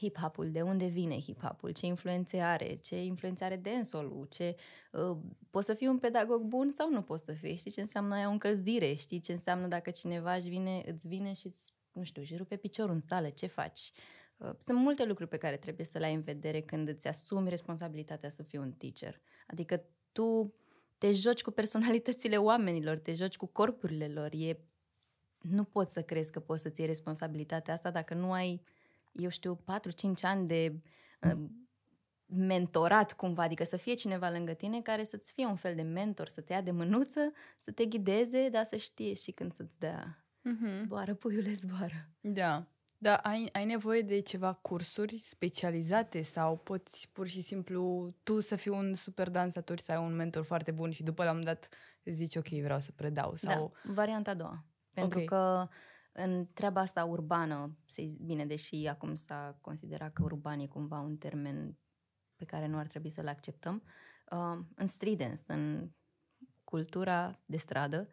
Speaker 1: hip-hop-ul, de unde vine hip-hop-ul, ce influențe are, ce influențe are dansul-ul, ce... Uh, poți să fii un pedagog bun sau nu poți să fii, știi ce înseamnă aia o încălzire, știi ce înseamnă dacă cineva își vine, îți vine și îți, nu știu, își rupe piciorul în sală, ce faci? Uh, sunt multe lucruri pe care trebuie să le ai în vedere când îți asumi responsabilitatea să fii un teacher. Adică tu te joci cu personalitățile oamenilor, te joci cu corpurile lor, e... Nu poți să crezi că poți să-ți iei responsabilitatea asta dacă nu ai eu știu, 4-5 ani de uh, mentorat cumva, adică să fie cineva lângă tine care să-ți fie un fel de mentor, să te ia de mânuță, să te ghideze, dar să știe și când să-ți dea uh-huh. zboară, puiule, zboară.
Speaker 2: Da, da, ai, ai nevoie de ceva cursuri specializate sau poți pur și simplu tu să fii un super dansator și să ai un mentor foarte bun și după l-am dat zici ok, vreau să predau? Da, sau...
Speaker 1: Da, varianta a doua. Pentru okay. că în treaba asta urbană, bine, deși acum s-a considerat că urban e cumva un termen pe care nu ar trebui să-l acceptăm, uh, în street dance, în cultura de stradă,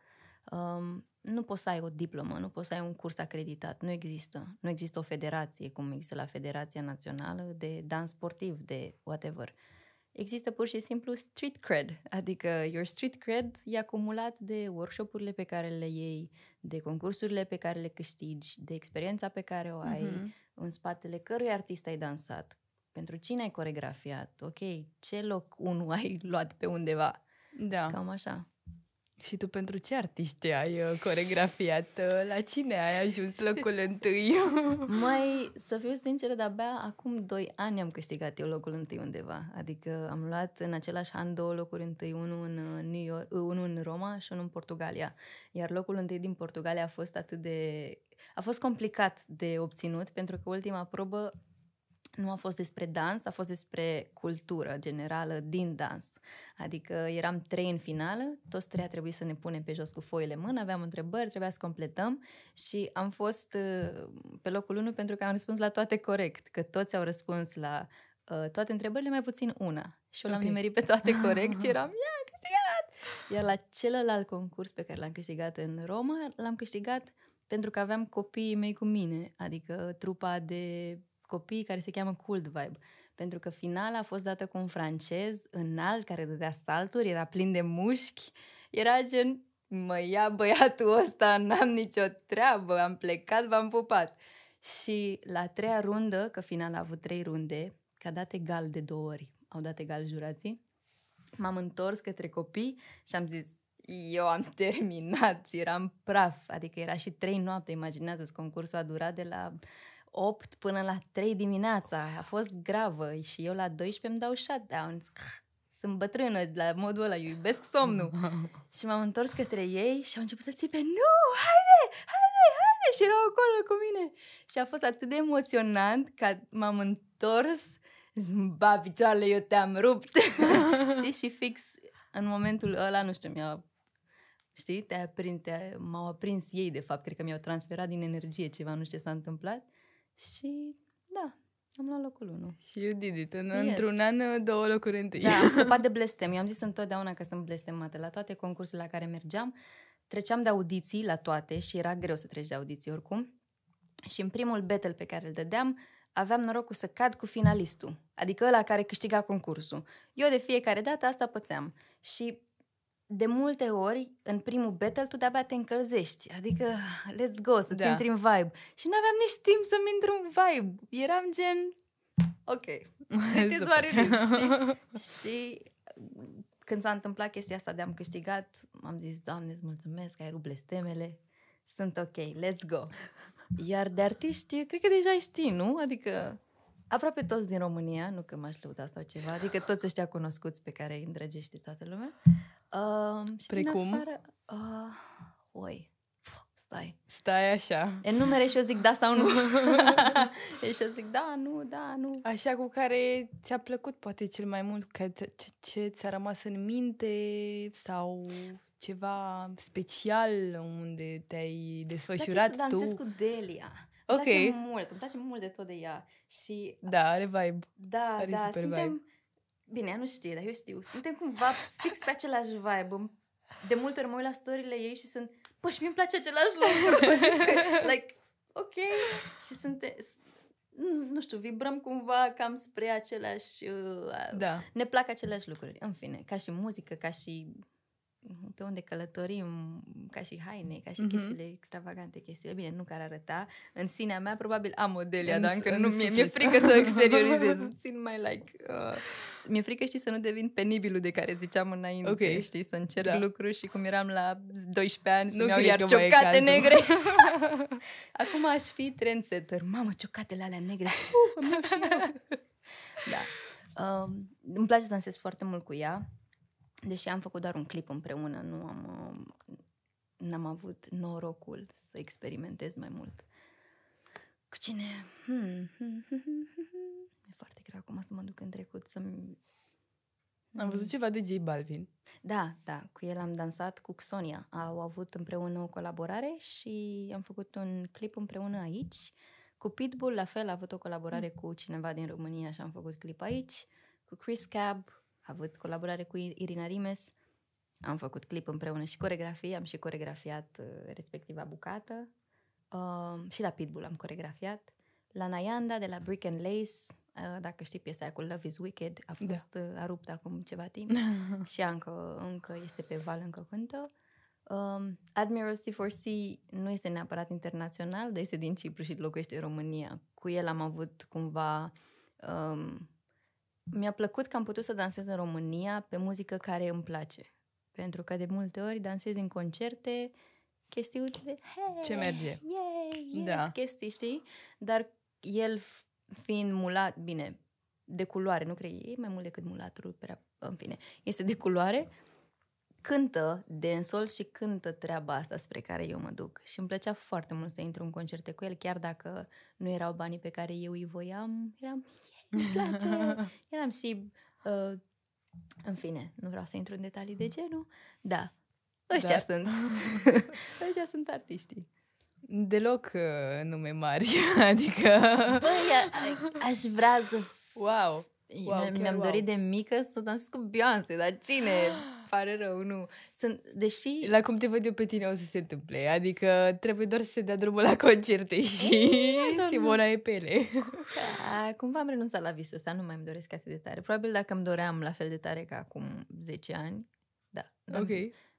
Speaker 1: uh, nu poți să ai o diplomă, nu poți să ai un curs acreditat, nu există. Nu există o federație, cum există la Federația Națională de Dans Sportiv, de whatever. Uh, Există pur și simplu street cred, adică your street cred e acumulat de workshopurile pe care le iei, de concursurile pe care le câștigi, de experiența pe care o ai, mm-hmm. în spatele cărui artist ai dansat, pentru cine ai coregrafiat, ok, ce loc unul ai luat pe undeva.
Speaker 2: Da. Cam așa. Și tu pentru ce artiști ai uh, coregrafiat? Uh, la cine ai ajuns locul întâi? Mai, să
Speaker 1: fiu sinceră, de-abia acum doi ani am câștigat eu locul întâi undeva. Adică am luat în același an două locuri întâi, unul în, uh, New York, uh, unul în Roma și unul în Portugalia. Iar locul întâi din Portugalia a fost atât de... A fost complicat de obținut pentru că ultima probă nu a fost despre dans, a fost despre cultură generală din dans. Adică eram trei în finală, toți trei a trebuit să ne punem pe jos cu foile mână, aveam întrebări, trebuia să completăm și am fost uh, pe locul 1 pentru că am răspuns la toate corect, că toți au răspuns la uh, toate întrebările, mai puțin una. Și eu okay. l-am nimerit pe toate corect și eram, ia, câștigat! Iar la celălalt concurs pe care l-am câștigat în Roma, l-am câștigat pentru că aveam copiii mei cu mine, adică trupa de copii care se cheamă Cold Vibe. Pentru că finala a fost dată cu un francez înalt care dădea salturi, era plin de mușchi, era gen, mă ia băiatul ăsta, n-am nicio treabă, am plecat, v-am pupat. Și la treia rundă, că finala a avut trei runde, că a dat egal de două ori, au dat egal jurații, m-am întors către copii și am zis, eu am terminat, eram praf, adică era și trei noapte, imaginează-ți, concursul a durat de la 8 până la 3 dimineața. A fost gravă și eu la 12 îmi dau shutdown. Ah, sunt bătrână la modul ăla, iubesc somnul. și m-am întors către ei și au început să țipe, nu, haide, haide, haide! Și erau acolo cu mine. Și a fost atât de emoționant că m-am întors, zba picioarele, eu te-am rupt. și, și fix în momentul ăla, nu știu, mi-a știi, te-ai te m-au aprins ei, de fapt, cred că mi-au transferat din energie ceva, nu știu ce s-a întâmplat. Și
Speaker 2: da, am luat locul 1. You did it. În, yes. Într-un an, două locuri întâi. Da, am scăpat
Speaker 1: de blestem. Eu am zis întotdeauna că sunt blestemată. La toate concursurile la care mergeam, treceam de audiții la toate și era greu să treci de audiții oricum. Și în primul battle pe care îl dădeam, aveam norocul să cad cu finalistul, adică ăla care câștiga concursul. Eu de fiecare dată asta pățeam. Și de multe ori, în primul battle, tu de-abia te încălzești. Adică, let's go, să-ți da. intri în vibe. Și nu aveam nici timp să-mi intru în vibe. Eram gen, ok, it is știi? și când s-a întâmplat chestia asta de am câștigat, am zis, Doamne, îți mulțumesc, ai rupt blestemele, sunt ok, let's go. Iar de artiști, cred că deja știi, nu? Adică aproape toți din România, nu că m-aș lăuda sau ceva, adică toți ăștia cunoscuți pe care îi îndrăgește toată lumea, Uh, și Precum? Din afară, uh,
Speaker 2: oi, stai. Stai așa. Enumere și eu zic da sau nu. și eu zic da, nu, da, nu. Așa cu care ți-a plăcut poate cel mai mult, că ce, ce ți-a rămas în minte sau ceva special unde te-ai desfășurat tu. Îmi place să dansez cu Delia. Ok. Îmi place
Speaker 1: mult, îmi place mult de tot de ea. Și,
Speaker 2: da, are vibe. Da, are da, super suntem... Vibe
Speaker 1: Bine, nu știe, dar eu știu. Suntem cumva fix pe același vibe. De multe ori mă uit la storile ei și sunt, păi și mi-mi place același lucru. Zici că, like, ok. Și sunt, nu știu, vibrăm cumva cam spre Uh, Da. Ne plac aceleași lucruri. În fine, ca și muzică, ca și pe unde călătorim, ca și haine, ca și mm-hmm. chestiile extravagante, chestiile, bine, nu care arăta. În sinea mea, probabil am modelia, dar încă nu, mi-e, mi-e frică să o exteriorizez, Țin mai like... Uh, mi-e frică, știi, să nu devin penibilul de care ziceam înainte, okay. știi, să încerc da. lucruri și cum eram la 12 ani, să-mi iau iar ciocate negre. Acum aș fi trendsetter. Mamă, ciocatele alea negre! Uh, și eu. da. Um, îmi place să dansez foarte mult cu ea deși am făcut doar un clip împreună, nu am, uh, n-am avut norocul să experimentez mai mult. Cu cine? Hmm. hmm, hmm, hmm e foarte greu acum să mă duc în trecut să
Speaker 2: Am văzut ceva de J Balvin.
Speaker 1: Da, da, cu el am dansat cu Sonia. Au avut împreună o colaborare și am făcut un clip împreună aici. Cu Pitbull, la fel, a avut o colaborare mm. cu cineva din România și am făcut clip aici. Cu Chris Cab, avut colaborare cu Irina Rimes, am făcut clip împreună și coregrafie, am și coregrafiat respectiva bucată uh, um, și la Pitbull am coregrafiat. La Nayanda de la Brick and Lace, uh, dacă știi piesa aia cu Love is Wicked, a da. fost da. rupt acum ceva timp și încă, încă este pe val, încă cântă. Um, Admiral C4C nu este neapărat internațional, dar este din Cipru și locuiește în România. Cu el am avut cumva um, mi-a plăcut că am putut să dansez în România pe muzică care îmi place. Pentru că de multe ori dansez în concerte chestii de hey,
Speaker 2: ce merge. Yay, yes, da.
Speaker 1: chestii, știi? Dar el fiind mulat, bine, de culoare, nu crei? e mai mult decât mulatul, prea, în fine, este de culoare, cântă sol și cântă treaba asta spre care eu mă duc. Și îmi plăcea foarte mult să intru în concerte cu el, chiar dacă nu erau banii pe care eu îi voiam, eram, place. Eram și... Uh, în fine, nu vreau să intru în detalii de genul. Da, ăștia da. sunt.
Speaker 2: ăștia sunt artiștii. Deloc uh, nume mari, adică...
Speaker 1: Băi, aș vrea să... Wow! Wow, mi-am wow. dorit de mică să dansez cu Beyoncé,
Speaker 2: dar cine? Pare rău, nu. Sunt, deși... La cum te văd eu pe tine o să se întâmple, adică trebuie doar să se dea drumul la concerte și Ei, da, da, Simona e pe ele.
Speaker 1: Da, cumva am renunțat la visul ăsta, nu mai îmi doresc atât de tare. Probabil dacă îmi doream la fel de tare ca acum 10 ani, da. Dar ok.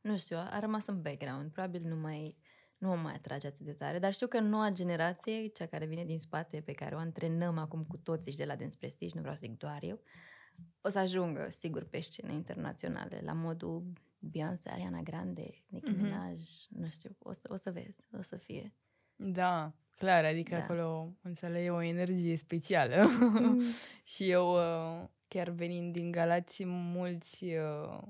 Speaker 1: Nu știu, a rămas în background, probabil nu mai nu mă mai atrage atât de tare, dar știu că noua generație, cea care vine din spate, pe care o antrenăm acum cu toții și de la Dance Prestige, nu vreau să zic doar eu, o să ajungă, sigur, pe scene internaționale, la modul Beyoncé, Ariana Grande, Nicki mm-hmm. Minaj, nu știu, o să,
Speaker 2: o să vezi, o să fie. Da, clar, adică da. acolo, înțeleg, e o energie specială. Mm. și eu, uh, chiar venind din Galați, mulți uh,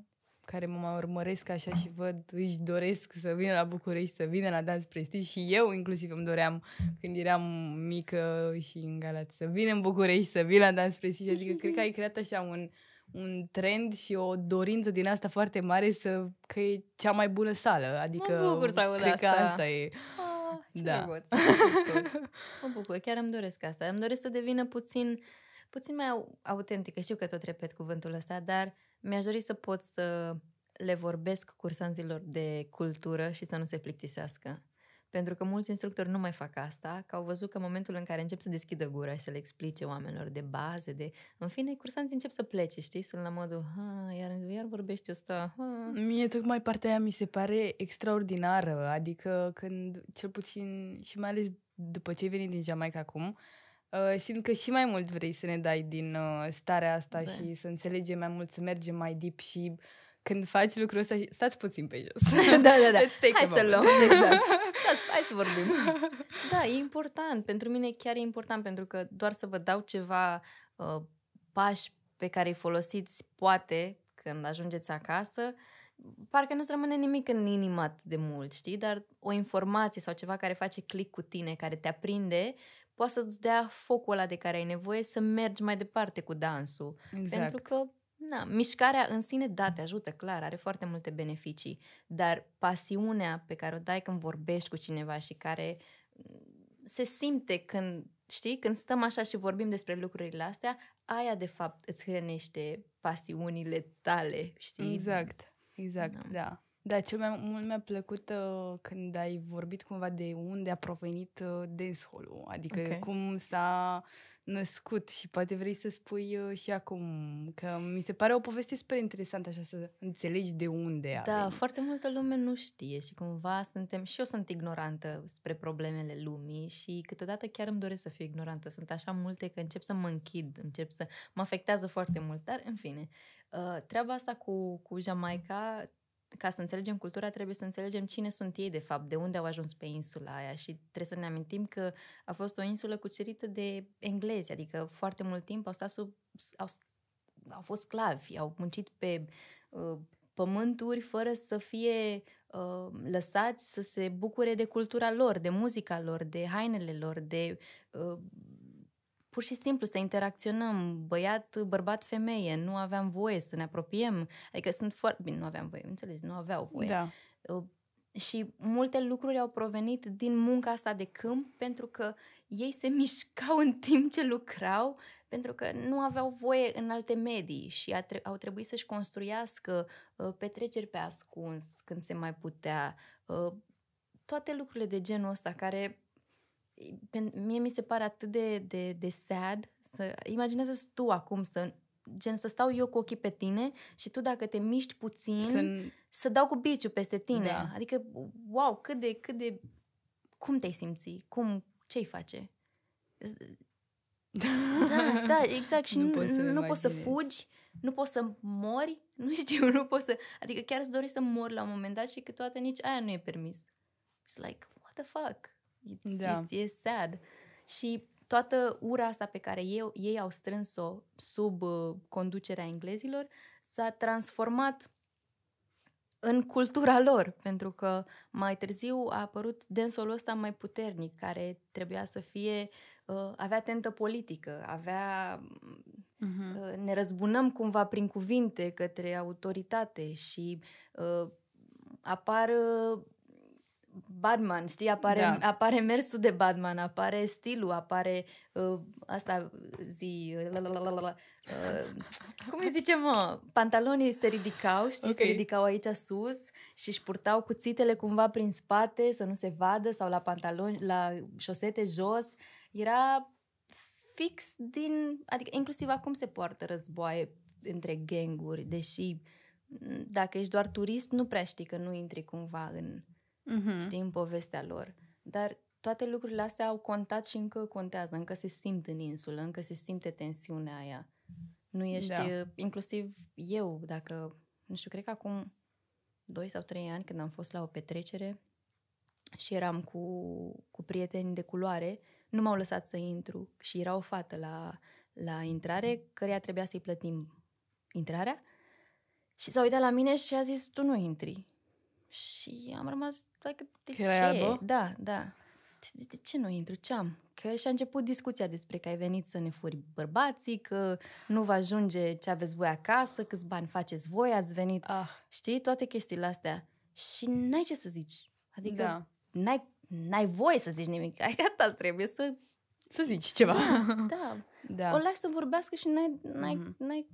Speaker 2: care mă mai urmăresc așa și văd, își doresc să vină la București, să vină la Dans Prestige și eu inclusiv îmi doream când eram mică și în galat să vin în București, să vină la Dans Prestige, adică cred că ai creat așa un, un trend și o dorință din asta foarte mare să că e cea mai bună sală, adică mă bucur să aud cred asta. că asta e. Ah, ce da. mă
Speaker 1: bucur, chiar îmi doresc asta. Îmi doresc să devină puțin, puțin mai autentică. Știu că tot repet cuvântul ăsta, dar uh, mi-aș dori să pot să le vorbesc cursanților de cultură și să nu se plictisească. Pentru că mulți instructori nu mai fac asta, că au văzut că în momentul în care încep să deschidă gura și să le explice oamenilor de baze, de... În fine, cursanții încep să plece, știi? Sunt la modul, ha, iar, iar vorbește asta. ha.
Speaker 2: Mie tocmai partea aia mi se pare extraordinară, adică când, cel puțin, și mai ales după ce ai venit din Jamaica acum, uh, Uh, simt că și mai mult vrei să ne dai din uh, starea asta da. și să înțelegem mai mult, să mergem mai deep și când faci lucrul ăsta, stați puțin pe jos. da, da, da. Hai să luăm, exact. Stați, hai să vorbim.
Speaker 1: Da, e important. Pentru mine chiar e important, pentru că doar să vă dau ceva uh, pași pe care îi folosiți, poate, când ajungeți acasă, parcă nu-ți rămâne nimic în inimat de mult, știi? Dar o informație sau ceva care face click cu tine, care te aprinde, poate să-ți dea focul ăla de care ai nevoie să mergi mai departe cu dansul. Exact. Pentru că na, mișcarea în sine, da, te ajută, clar, are foarte multe beneficii, dar pasiunea pe care o dai când vorbești cu cineva și care mm, se simte când, știi, când stăm așa și vorbim despre lucrurile astea, aia de fapt îți hrănește pasiunile tale,
Speaker 2: știi? Exact, exact, da. da. Da, cel mai mult mi-a plăcut uh, când ai vorbit cumva de unde a provenit uh, dancehall-ul, adică okay. cum s-a născut și poate vrei să spui uh, și acum, că mi se pare o poveste super interesantă așa să înțelegi de unde a Da, venit.
Speaker 1: foarte multă lume nu știe și cumva suntem, și eu sunt ignorantă spre problemele lumii și câteodată chiar îmi doresc să fiu ignorantă, sunt așa multe că încep să mă închid, încep să mă afectează foarte mult, dar în fine, uh, treaba asta cu, cu Jamaica ca să înțelegem cultura, trebuie să înțelegem cine sunt ei, de fapt, de unde au ajuns pe insula aia și trebuie să ne amintim că a fost o insulă cucerită de englezi, adică foarte mult timp au stat sub... au, au fost sclavi, au muncit pe uh, pământuri fără să fie uh, lăsați să se bucure de cultura lor, de muzica lor, de hainele lor, de uh, pur și simplu să interacționăm, băiat, bărbat, femeie, nu aveam voie să ne apropiem, adică sunt foarte, bine, nu aveam voie, înțelegi, nu aveau voie. Da. Uh, și multe lucruri au provenit din munca asta de câmp, pentru că ei se mișcau în timp ce lucrau, pentru că nu aveau voie în alte medii și au trebuit să-și construiască uh, petreceri pe ascuns când se mai putea, uh, toate lucrurile de genul ăsta care mie mi se pare atât de, de, de sad să imaginează tu acum să gen să stau eu cu ochii pe tine și tu dacă te miști puțin Sunt... să dau cu biciu peste tine. Da. Adică wow, cât de cât de cum te-ai simți? Cum ce-i face?
Speaker 2: Da, da, exact și nu, nu, poți, să nu poți să fugi,
Speaker 1: nu poți să mori, nu știu, nu poți să... Adică chiar îți dorești să mor la un moment dat și câteodată nici aia nu e permis. It's like, what the fuck? It's, da. it's, it's sad. Și toată ura asta pe care ei, ei au strâns-o sub uh, conducerea englezilor s-a transformat în cultura lor, pentru că mai târziu a apărut densul ăsta mai puternic, care trebuia să fie, uh, avea tentă politică, avea, uh-huh. uh, ne răzbunăm cumva prin cuvinte către autoritate și uh, apar uh, Batman, știi, apare, da. apare mersul de Batman, apare stilul, apare uh, asta zi, uh, la, la, la, la, la, uh, cum îi zice, mă, pantalonii se ridicau, știi, okay. se ridicau aici sus și își purtau cuțitele cumva prin spate să nu se vadă sau la pantaloni, la șosete jos, era fix din, adică inclusiv acum se poartă războaie între ganguri, deși dacă ești doar turist, nu prea știi că nu intri cumva în uh-huh. știi, în povestea lor. Dar toate lucrurile astea au contat și încă contează, încă se simt în insulă, încă se simte tensiunea aia. Nu ești, da. Uh, inclusiv eu, dacă, nu știu, cred că acum 2 sau 3 ani când am fost la o petrecere și eram cu, cu prieteni de culoare, nu m-au lăsat să intru și era o fată la, la intrare căreia trebuia să-i plătim intrarea și s-a uitat la mine și a zis, tu nu intri. Și am rămas, like, de că ce? Albă? Da, da. De, de ce nu intru? Ce am? Că și-a început discuția despre că ai venit să ne furi bărbații, că nu vă ajunge ce aveți voi acasă, câți bani faceți voi, ați venit. Ah. Știi? Toate chestiile astea. Și n-ai ce să zici. Adică da. n-ai, n-ai voie să zici nimic. Ai gata, trebuie să... Să zici ceva. Da, da. da. O lași să vorbească și n-ai, n-ai, mm-hmm. n-ai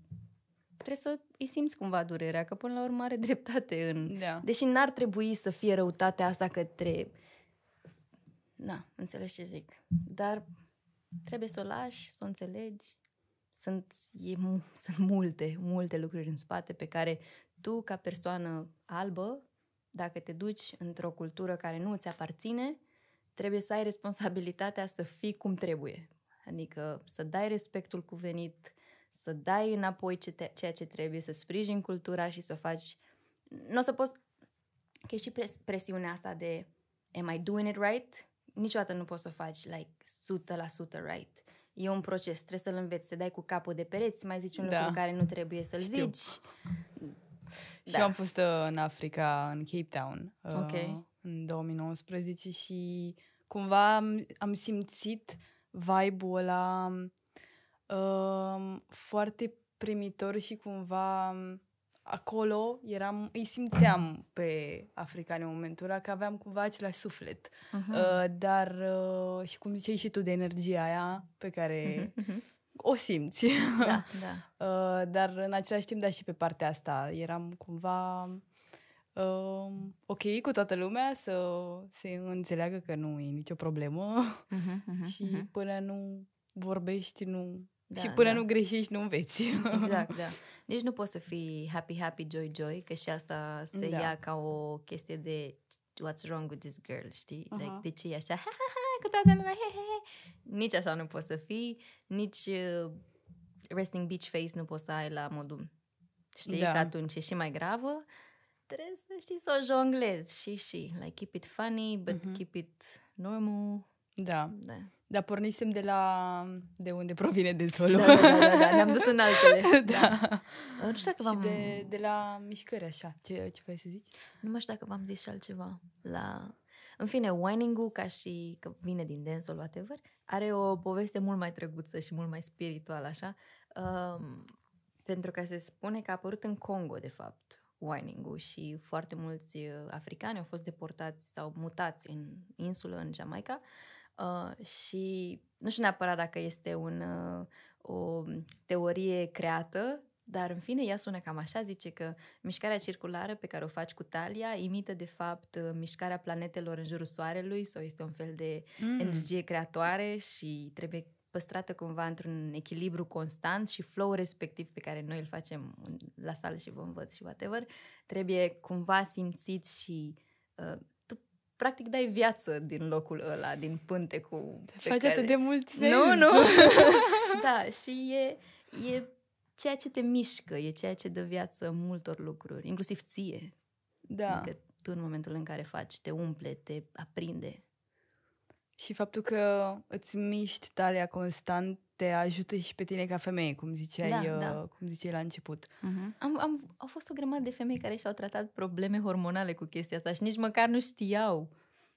Speaker 1: trebuie să îi simți cumva durerea, că până la urmă are dreptate în... Da. Deși n-ar trebui să fie răutatea asta către... Da, înțelegi ce zic. Dar trebuie să o lași, să o înțelegi. Sunt, e, sunt multe, multe lucruri în spate pe care tu, ca persoană albă, dacă te duci într-o cultură care nu îți aparține, trebuie să ai responsabilitatea să fii cum trebuie. Adică să dai respectul cuvenit, să dai înapoi ce te, ceea ce trebuie, să sprijin cultura și să o faci. Nu o să poți... Că e și pres, presiunea asta de am I doing it right? Niciodată nu poți să o faci like 100% right. E un proces, trebuie să-l înveți, să dai cu capul de pereți, mai zici un da. lucru care nu trebuie să-l Știu. zici. Da.
Speaker 2: Și eu da. am fost uh, în Africa, în Cape Town, uh, okay. în 2019 și cumva am, am simțit vibe-ul ăla uh, foarte primitor și cumva acolo eram, îi simțeam pe africani în momentul ăla că aveam cumva același suflet. Uh-huh. Uh, dar uh, și cum ziceai și tu de energia aia pe care uh-huh, uh-huh. o simți. Da, da. Uh, dar în același timp, dar și pe partea asta, eram cumva uh, ok cu toată lumea să se înțeleagă că nu e nicio problemă uh-huh, uh-huh, și uh-huh. până nu vorbești, nu da, și până da. nu greșești, nu înveți. Exact, da. Nici nu poți să fii happy,
Speaker 1: happy, joy, joy, că și asta se da. ia ca o chestie de what's wrong with this girl, știi? Uh-huh. Like, de ce e așa? Ha, ha, ha, cu toată lumea, he, he, he. Nici așa nu poți să fii, nici uh, resting beach face nu poți să ai la modul, știi? Da. Că atunci e și mai gravă. Trebuie să știi să o jonglezi și și, like, keep it funny, but
Speaker 2: uh-huh. keep it normal da. da. Dar pornisem de la... De unde provine de Da, da, da, da, da. ne-am dus în altele. da. da. Nu știu dacă v-am... Și de, de la mișcări așa. Ce, ce vrei să zici? Nu mai știu dacă v-am zis și altceva. La... În
Speaker 1: fine, whining ca și că vine din dancehall, whatever, are o poveste mult mai drăguță și mult mai spirituală, așa. Um, pentru că se spune că a apărut în Congo, de fapt, whining și foarte mulți uh, africani au fost deportați sau mutați în insulă, în Jamaica, uh, Uh, și nu știu neapărat dacă este un, uh, o teorie creată, dar în fine ea sună cam așa, zice că mișcarea circulară pe care o faci cu talia imită de fapt uh, mișcarea planetelor în jurul soarelui sau este un fel de mm. energie creatoare și trebuie păstrată cumva într-un echilibru constant și flow respectiv pe care noi îl facem la sală și vă învăț și whatever, trebuie cumva simțit și uh, practic dai viață din locul ăla, din pântecul Te pe faci care... atât de mult sens. Nu, nu! da, și e, e ceea ce te mișcă, e ceea ce dă viață multor lucruri, inclusiv ție. Da. Adică tu în momentul în care faci, te umple, te
Speaker 2: aprinde. Și faptul că îți miști talia constant te ajută și pe tine ca femeie, cum ziceai, da, da. Uh, cum ziceai la început. Uh-huh. Am, am,
Speaker 1: au fost o grămadă de femei care și-au tratat probleme hormonale cu chestia asta și nici măcar nu știau.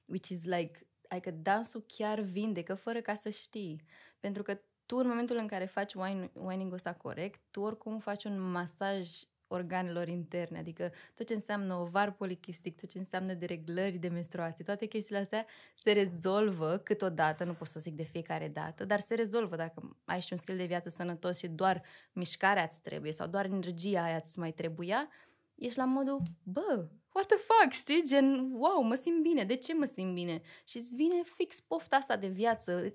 Speaker 1: Which is like, adică dansul chiar vindecă fără ca să știi. Pentru că tu, în momentul în care faci wine, wining-ul ăsta corect, tu oricum faci un masaj organelor interne, adică tot ce înseamnă ovar polichistic, tot ce înseamnă dereglări de menstruații, toate chestiile astea se rezolvă câteodată, nu pot să zic de fiecare dată, dar se rezolvă dacă ai și un stil de viață sănătos și doar mișcarea îți trebuie sau doar energia aia îți mai trebuia, ești la modul, bă, what the fuck, știi? Gen, wow, mă simt bine, de ce mă simt bine? Și îți vine fix pofta asta de viață,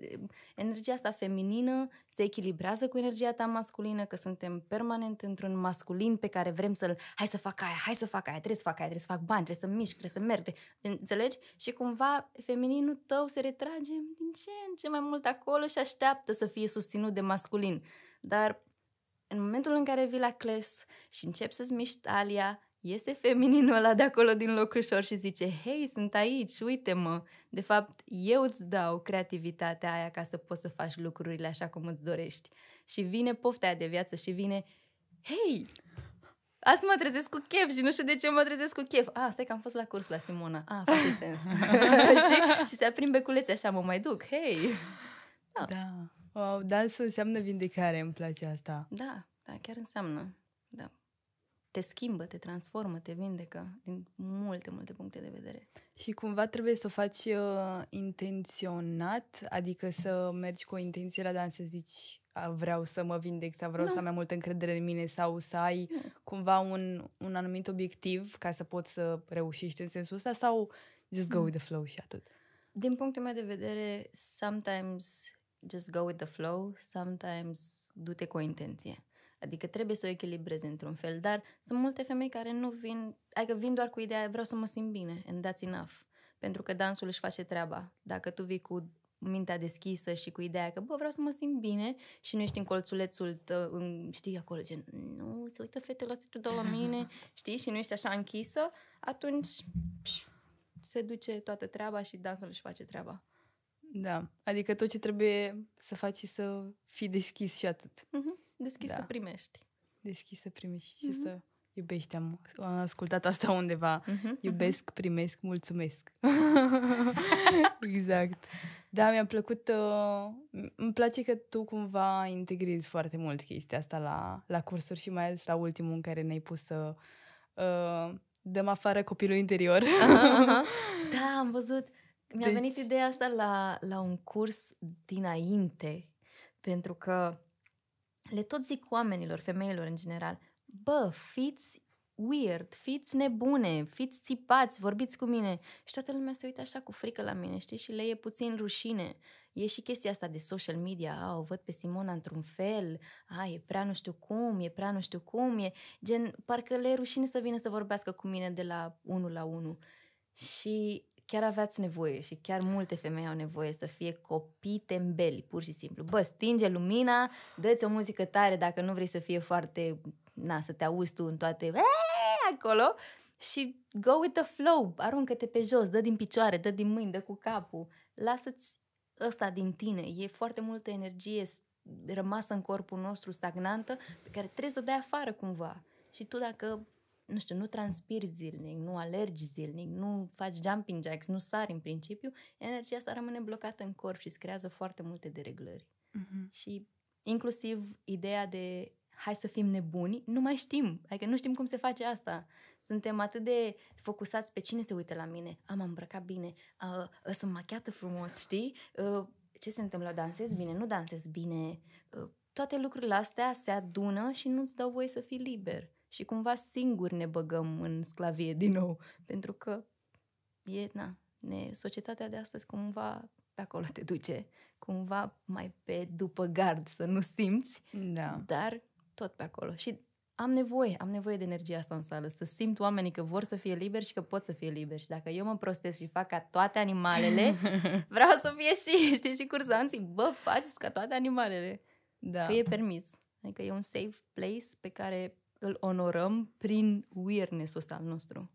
Speaker 1: energia asta feminină se echilibrează cu energia ta masculină, că suntem permanent într-un masculin pe care vrem să-l, hai să fac aia, hai să fac aia, trebuie să fac aia, trebuie să fac bani, trebuie să mișc, trebuie să merg, înțelegi? Și cumva femininul tău se retrage din ce în ce mai mult acolo și așteaptă să fie susținut de masculin. Dar în momentul în care vii la cles și începi să-ți miști alia Iese femininul ăla de acolo din locușor și zice, hei, sunt aici, uite-mă. De fapt, eu îți dau creativitatea aia ca să poți să faci lucrurile așa cum îți dorești. Și vine poftea de viață și vine, hei, Azi mă trezesc cu chef și nu știu de ce mă trezesc cu chef. A, stai că am fost la curs la Simona. A, face sens.
Speaker 2: Știi? Și se aprind beculețe așa, mă mai duc. Hei! Da. da. Wow, dansul înseamnă vindecare îmi place asta. Da, da, chiar înseamnă. Da te schimbă, te transformă, te vindecă din multe, multe puncte de vedere. Și cumva trebuie să o faci uh, intenționat, adică să mergi cu o intenție la dans, să zici vreau să mă vindec sau vreau nu. să am mai multă încredere în mine sau să ai nu. cumva un, un anumit obiectiv ca să poți să reușești în sensul ăsta sau just go mm. with the flow și atât.
Speaker 1: Din punctul meu de vedere, sometimes just go with the flow, sometimes du-te cu o intenție. Adică trebuie să o echilibrezi într-un fel, dar sunt multe femei care nu vin, adică vin doar cu ideea vreau să mă simt bine, and that's enough. Pentru că dansul își face treaba. Dacă tu vii cu mintea deschisă și cu ideea că, bă, vreau să mă simt bine și nu ești în colțulețul tău, știi, acolo, gen, nu, se uită fetele astea tu de la mine, știi, și nu ești așa închisă, atunci se duce toată treaba și
Speaker 2: dansul își face treaba. Da, adică tot ce trebuie să faci e să fii deschis și atât. Mm-hmm. Deschis da. să primești. Deschis să primești mm-hmm. și mhm. să iubești. Am, am ascultat asta undeva. Mm-hmm. Iubesc, primesc, mulțumesc. exact. Da, mi-a plăcut. Uh, îmi place că tu cumva integrezi foarte mult chestia asta la, la cursuri și mai ales la ultimul în care ne-ai pus să uh, dăm afară copilul interior. Da, am văzut. Mi-a deci... venit
Speaker 1: ideea asta la, la un curs dinainte, pentru că le tot zic oamenilor, femeilor în general, bă, fiți weird, fiți nebune, fiți țipați, vorbiți cu mine. Și toată lumea se uită așa cu frică la mine, știi? Și le e puțin rușine. E și chestia asta de social media, a, o văd pe Simona într-un fel, a, e prea nu știu cum, e prea nu știu cum, e gen, parcă le e rușine să vină să vorbească cu mine de la unul la unul. Și chiar aveați nevoie și chiar multe femei au nevoie să fie copii tembeli, pur și simplu. Bă, stinge lumina, dă-ți o muzică tare dacă nu vrei să fie foarte, na, să te auzi tu în toate acolo și go with the flow, aruncă-te pe jos, dă din picioare, dă din mâini, dă cu capul, lasă-ți ăsta din tine, e foarte multă energie rămasă în corpul nostru stagnantă pe care trebuie să o dai afară cumva. Și tu dacă nu știu, nu transpiri zilnic, nu alergi zilnic, nu faci jumping jacks, nu sari în principiu, energia asta rămâne blocată în corp și îți creează foarte multe dereglări. Uh-huh. Și inclusiv ideea de hai să fim nebuni, nu mai știm. Adică nu știm cum se face asta. Suntem atât de focusați pe cine se uită la mine. Am îmbrăcat bine, uh, uh, sunt machiată frumos, știi? Uh, ce se întâmplă? Dansez bine, nu dansez bine? Uh, toate lucrurile astea se adună și nu-ți dau voie să fii liber și cumva singuri ne băgăm în sclavie din nou, pentru că e, na, ne, societatea de astăzi cumva pe acolo te duce, cumva mai pe după gard să nu simți, da. dar tot pe acolo. Și am nevoie, am nevoie de energia asta în sală, să simt oamenii că vor să fie liberi și că pot să fie liberi. Și dacă eu mă prostesc și fac ca toate animalele, vreau să fie și, știi, și cursanții, bă, faceți ca toate animalele. Da. Că e permis. Adică e un safe place pe care îl onorăm prin
Speaker 2: weirdness ul ăsta al nostru.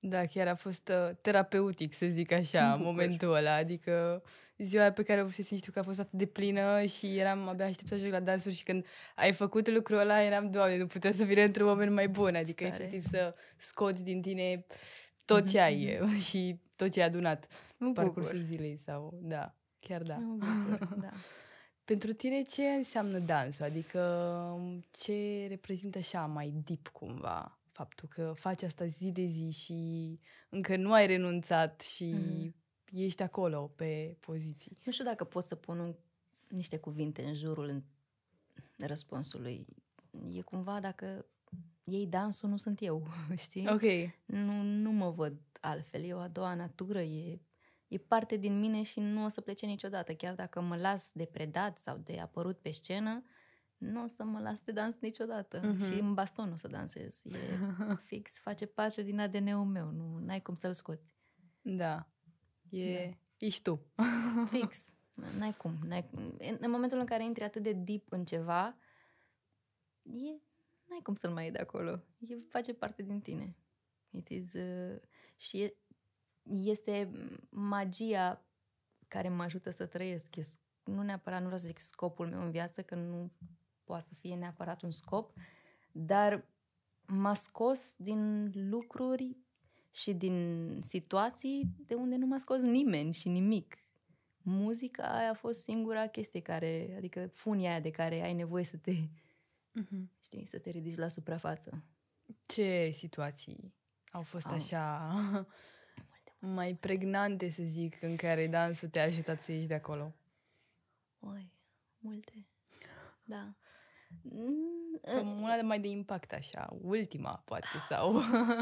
Speaker 2: Da, chiar a fost uh, terapeutic, să zic așa, momentul ăla. Adică ziua pe care o să știu că a fost atât de plină și eram abia aștept să joc la dansuri și când ai făcut lucrul ăla, eram, Doamne, nu puteam să vină într-un moment mai bun. Adică, Stare. efectiv, să scoți din tine tot ce ai mm-hmm. și tot ce ai adunat mă parcursul zilei sau, da, chiar da. bucur, da. Pentru tine ce înseamnă dansul? Adică um, ce reprezintă așa mai deep cumva? Faptul că faci asta zi de zi și încă nu ai renunțat și mm ești acolo pe poziții. Nu știu dacă pot să pun un, niște cuvinte în jurul în
Speaker 1: răspunsului. E cumva dacă ei dansul, nu sunt eu, știi? Ok. Nu, nu mă văd altfel. E o a doua natură, e e parte din mine și nu o să plece niciodată. Chiar dacă mă las de predat sau de apărut pe scenă, nu o să mă las de dans niciodată. Uh-huh. Și în baston o să dansez. E fix, face parte din ADN-ul meu. Nu ai cum să-l scoți. Da. E... da. Ești tu. fix. N-ai cum. N-ai... În momentul în care intri atât de deep în ceva, e... n-ai cum să-l mai iei de acolo. E... Face parte din tine. It is, uh... Și e este magia care mă ajută să trăiesc. E, nu neapărat, nu vreau să zic scopul meu în viață, că nu poate să fie neapărat un scop, dar m-a scos din lucruri și din situații de unde nu m-a scos nimeni și nimic. Muzica aia a fost singura chestie care, adică funia aia
Speaker 2: de care ai nevoie să te, uh-huh. știi, să te ridici la suprafață. Ce situații au fost am, așa? mai pregnante, să zic, în care dansul te-a ajutat să ieși de acolo? Oi, multe. Da. Sau mm, una de mai de impact, așa, ultima, poate, sau...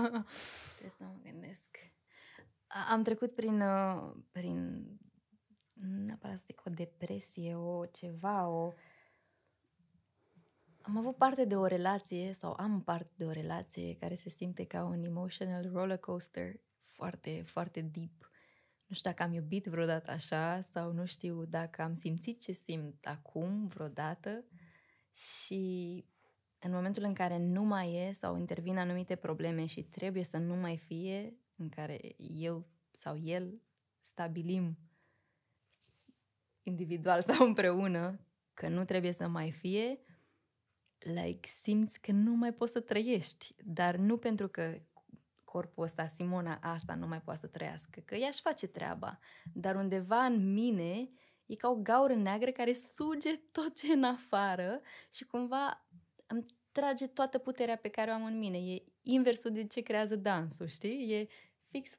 Speaker 1: Trebuie să mă gândesc.
Speaker 2: Am trecut prin, uh,
Speaker 1: prin neapărat să zic, o depresie, o ceva, o... Am avut parte de o relație, sau am parte de o relație care se simte ca un emotional roller coaster foarte, foarte deep. Nu știu dacă am iubit vreodată așa sau nu știu dacă am simțit ce simt acum vreodată și în momentul în care nu mai e sau intervin anumite probleme și trebuie să nu mai fie, în care eu sau el stabilim individual sau împreună că nu trebuie să mai fie, like, simți că nu mai poți să trăiești, dar nu pentru că corpul ăsta, Simona asta nu mai poate să trăiască, că ea-și face treaba. Dar undeva în mine e ca o gaură neagră care suge tot ce în afară și cumva îmi trage toată puterea pe care o am în mine. E inversul de ce creează dansul, știi? E fix,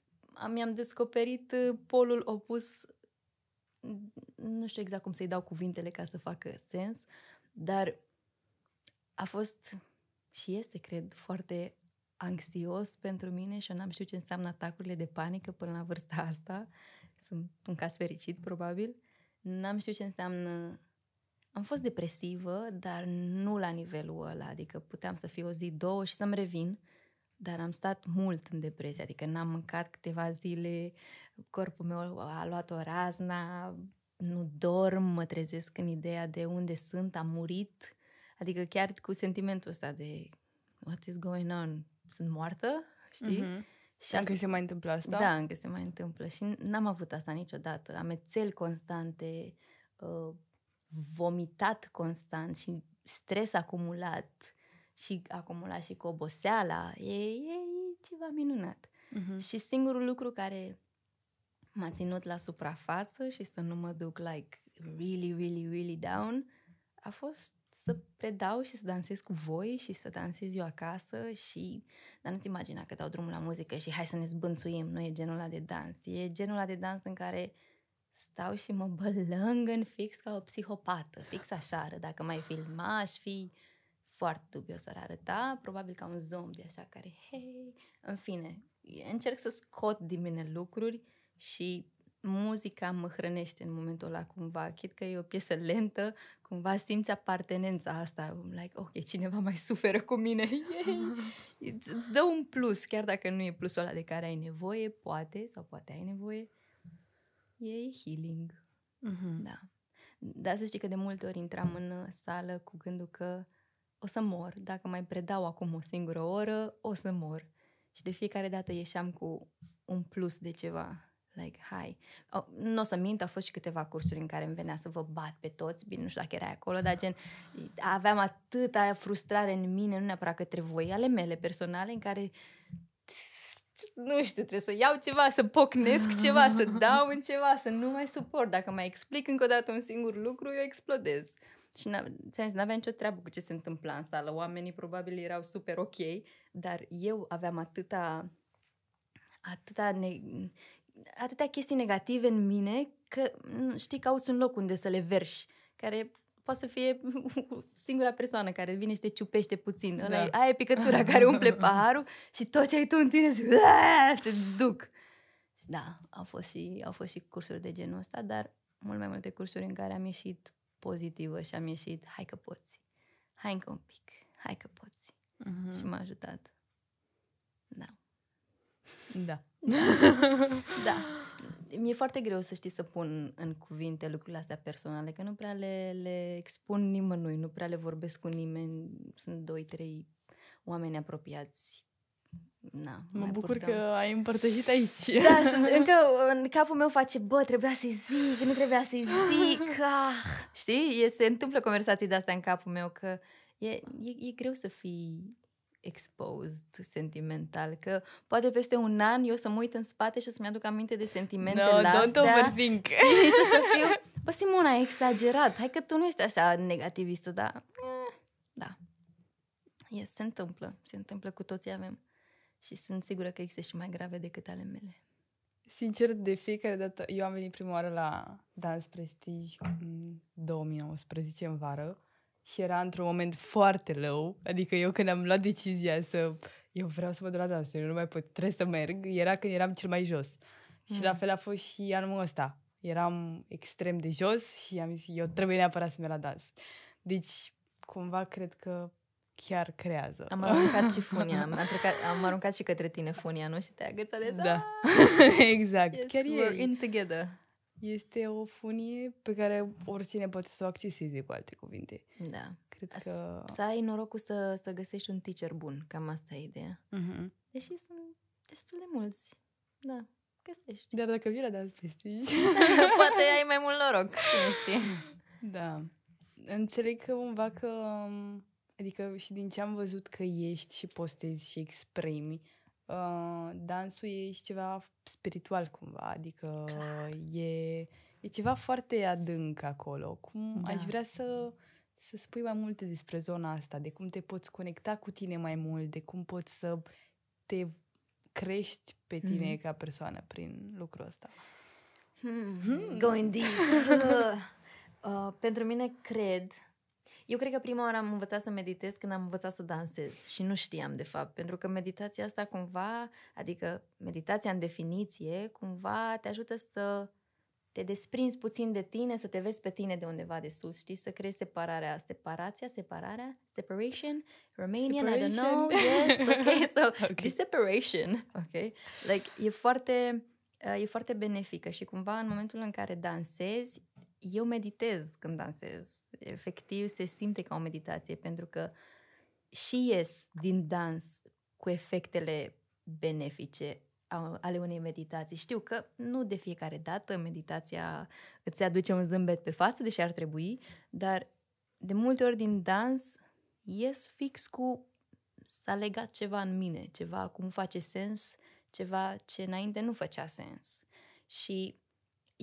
Speaker 1: mi-am descoperit uh, polul opus, nu știu exact cum să-i dau cuvintele ca să facă sens, dar a fost și este, cred, foarte anxios pentru mine și eu n-am știut ce înseamnă atacurile de panică până la vârsta asta. Sunt un caz fericit, probabil. N-am știut ce înseamnă... Am fost depresivă, dar nu la nivelul ăla. Adică puteam să fiu o zi, două și să-mi revin. Dar am stat mult în depresie. Adică n-am mâncat câteva zile, corpul meu a luat o razna, nu dorm, mă trezesc în ideea de unde sunt, am murit. Adică chiar cu sentimentul ăsta de what is going on, sunt moartă, știi? Mm-hmm. Și încă asta... se mai întâmplă asta? Da, încă se mai întâmplă și n-am avut asta niciodată. Amețeli constante, uh, vomitat constant și stres acumulat și acumulat și cu oboseala. E, e, e ceva minunat. Uh-huh. Și singurul lucru care m-a ținut la suprafață și să nu mă duc like really, really, really down a fost să predau și să dansez cu voi și să dansez eu acasă și... Dar nu-ți imagina că dau drumul la muzică și hai să ne zbânțuim, nu e genul ăla de dans. E genul ăla de dans în care stau și mă bălâng în fix ca o psihopată, fix așa, dacă mai filma, aș fi foarte dubios ar arăta, probabil ca un zombie așa care, hei, în fine, încerc să scot din mine lucruri și muzica mă hrănește în momentul ăla cumva. Chit că e o piesă lentă, cumva simți apartenența asta. Um, like, ok, cineva mai suferă cu mine. Îți dă un plus, chiar dacă nu e plusul ăla de care ai nevoie, poate, sau poate ai nevoie. E healing. Mm-hmm. Da. Dar să știi că de multe ori intram în uh, sală cu gândul că o să mor. Dacă mai predau acum o singură oră, o să mor. Și de fiecare dată ieșeam cu un plus de ceva like, hai. Oh, nu o să mint, au fost și câteva cursuri în care îmi venea să vă bat pe toți, bine, nu știu dacă erai acolo, dar gen, aveam atâta frustrare în mine, nu neapărat către voi, ale mele personale, în care nu știu, trebuie să iau ceva, să pocnesc ceva, să dau în ceva, să nu mai suport. Dacă mai explic încă o dată un singur lucru, eu explodez. Și ți-am zis, n-aveam nicio treabă cu ce se întâmpla în sală. Oamenii probabil erau super ok, dar eu aveam atâta atâta ne- atâtea chestii negative în mine că știi, cauți un loc unde să le verși, care poate să fie singura persoană care vine și te ciupește puțin. Da. aia e picătura care umple paharul și tot ce ai tu în tine se, se duc. Da, au fost, și, au fost și cursuri de genul ăsta, dar mult mai multe cursuri în care am ieșit pozitivă și am ieșit, hai că poți, hai încă un pic, hai că poți. Uh-huh. Și m-a ajutat. Da. Da. da. Mi-e foarte greu să știi să pun în cuvinte lucrurile astea personale, că nu prea le, le expun nimănui, nu prea le vorbesc cu nimeni. Sunt doi, trei oameni apropiați Na, mă bucur purtăm. că ai
Speaker 2: împărtășit aici. Da, sunt,
Speaker 1: încă în capul meu face, bă, trebuia să-i zic, nu trebuia să-i zic. Ah. Știi? E, se întâmplă conversații de-astea în capul meu că e, e, e greu să fii exposed sentimental, că poate peste un an eu să mă uit în spate și o să-mi aduc aminte de sentimente no, la don't overthink.
Speaker 2: Și o să fiu,
Speaker 1: bă, Simona, ai exagerat, hai că tu nu ești așa negativistă, dar... Eh, da. Yes, se întâmplă, se întâmplă, cu toții avem. Și sunt sigură că există și mai grave decât ale mele. Sincer, de fiecare dată, eu
Speaker 2: am venit prima oară la Dans Prestige în mm, 2019, în vară, și era într-un moment foarte lău, adică eu când am luat decizia să eu vreau să mă duc la dans, eu nu mai pot, trebuie să merg, era când eram cel mai jos. Mm. Și la mm. fel a fost și anul ăsta. Eram extrem de jos și am zis, eu trebuie neapărat să merg la dans. Deci, cumva, cred că chiar creează. Am aruncat și funia, am, trecat,
Speaker 1: am aruncat și către tine funia, nu? Și te-ai agățat de Da, exact. Yes, chiar we're e... in
Speaker 2: together este o funie pe care oricine poate să o acceseze, cu alte cuvinte. Da. Cred că... Să
Speaker 1: ai norocul să, să găsești un teacher bun, cam asta e ideea.
Speaker 2: Uh-huh. Deși sunt destul de mulți, da, găsești. Dar dacă vii la dat prestigi... poate ai mai mult noroc, cine știe. Da. Înțeleg că cumva că... Adică și din ce am văzut că ești și postezi și exprimi, Uh, dansul e și ceva spiritual cumva, adică e, e ceva foarte adânc acolo. Cum da. aș vrea să, să spui mai multe despre zona asta, de cum te poți conecta cu tine mai mult, de cum poți să te crești pe mhm. tine mm-hmm. ca persoană prin lucrul ăsta. Hmm, hmm. going deep.
Speaker 1: uh, pentru mine cred eu cred că prima oară am învățat să meditez când am învățat să dansez și nu știam de fapt, pentru că meditația asta cumva, adică meditația în definiție, cumva te ajută să te desprinzi puțin de tine, să te vezi pe tine de undeva de sus, știi? Să creezi separarea, separația, separarea, separation, Romanian, separation. I don't know, yes, okay, so okay. this separation, okay? Like, e foarte, uh, e foarte benefică și cumva în momentul în care dansezi, eu meditez când dansez. Efectiv, se simte ca o meditație, pentru că și ies din dans cu efectele benefice ale unei meditații. Știu că nu de fiecare dată meditația îți aduce un zâmbet pe față, deși ar trebui, dar de multe ori din dans ies fix cu s-a legat ceva în mine, ceva cum face sens, ceva ce înainte nu făcea sens. Și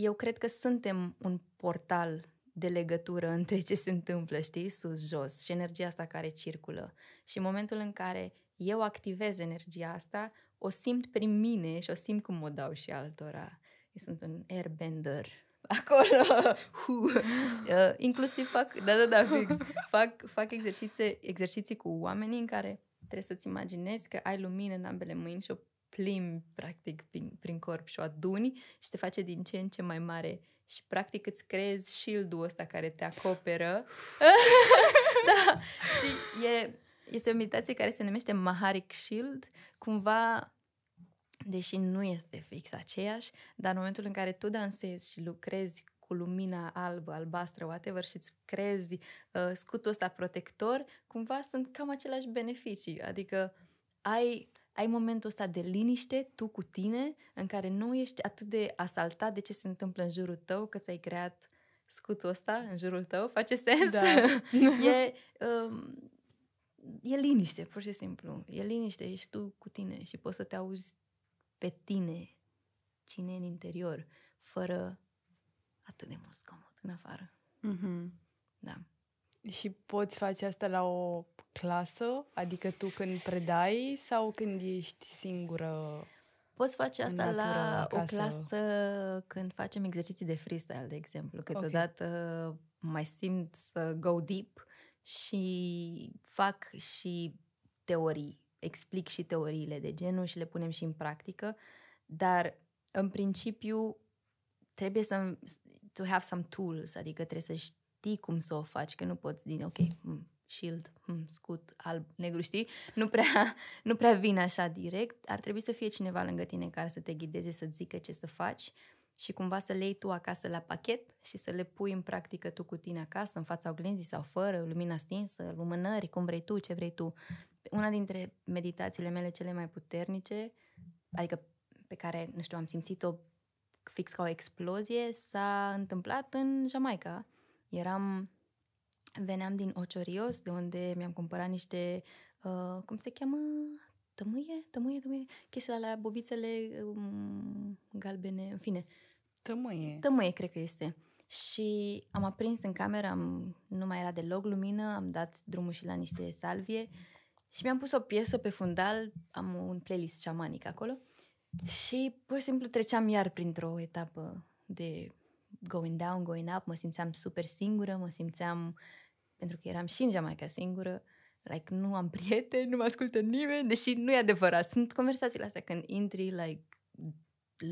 Speaker 1: eu cred că suntem un portal de legătură între ce se întâmplă, știi, sus-jos și energia asta care circulă. Și în momentul în care eu activez energia asta, o simt prin mine și o simt cum o dau și altora. Eu sunt un airbender acolo, uh, inclusiv fac, da, da, da, fix, fac, fac exerciții, exerciții cu oamenii în care trebuie să-ți imaginezi că ai lumină în ambele mâini și o plimbi practic prin, prin corp și o aduni și se face din ce în ce mai mare și practic îți creezi shield-ul ăsta care te acoperă. da, și e, este o meditație care se numește Maharic Shield, cumva deși nu este fix aceeași, dar în momentul în care tu dansezi și lucrezi cu lumina albă, albastră, whatever, și îți crezi uh, scutul ăsta protector, cumva sunt cam aceleași beneficii. Adică ai ai momentul ăsta de liniște, tu cu tine, în care nu ești atât de asaltat de ce se întâmplă în jurul tău, că ți-ai creat scutul ăsta în jurul tău, face sens? Da. e, um, e liniște, pur și simplu. E liniște, ești tu cu tine și poți să te auzi pe tine, cine în interior, fără atât de mult zgomot
Speaker 2: în afară. Mm-hmm. Da. Și poți face asta la o clasă? Adică tu când predai sau când ești singură? Poți face asta natură, la o clasă când facem
Speaker 1: exerciții de freestyle, de exemplu. Câteodată okay. mai simt să go deep și fac și teorii. Explic și teoriile de genul și le punem și în practică, dar în principiu trebuie să to have some tools, adică trebuie să știi știi cum să o faci, că nu poți din, ok, hmm, shield, hmm, scut, alb, negru, știi? Nu prea, nu prea vine așa direct. Ar trebui să fie cineva lângă tine care să te ghideze, să zică ce să faci și cumva să le tu acasă la pachet și să le pui în practică tu cu tine acasă, în fața oglinzii sau fără, lumina stinsă, lumânări, cum vrei tu, ce vrei tu. Una dintre meditațiile mele cele mai puternice, adică pe care, nu știu, am simțit-o fix ca o explozie, s-a întâmplat în Jamaica Eram, veneam din Ociorios, de unde mi-am cumpărat niște, uh, cum se cheamă, tămâie, tămâie, tămâie, chestia la bobițele um, galbene, în fine. Tămâie. Tămâie, cred că este. Și am aprins în cameră, am, nu mai era deloc lumină, am dat drumul și la niște salvie și mi-am pus o piesă pe fundal, am un playlist șamanic acolo și pur și simplu treceam iar printr-o etapă de going down, going up, mă simțeam super singură, mă simțeam, pentru că eram și în Jamaica singură, like, nu am prieteni, nu mă ascultă nimeni, deși nu e adevărat. Sunt conversațiile astea când intri, like,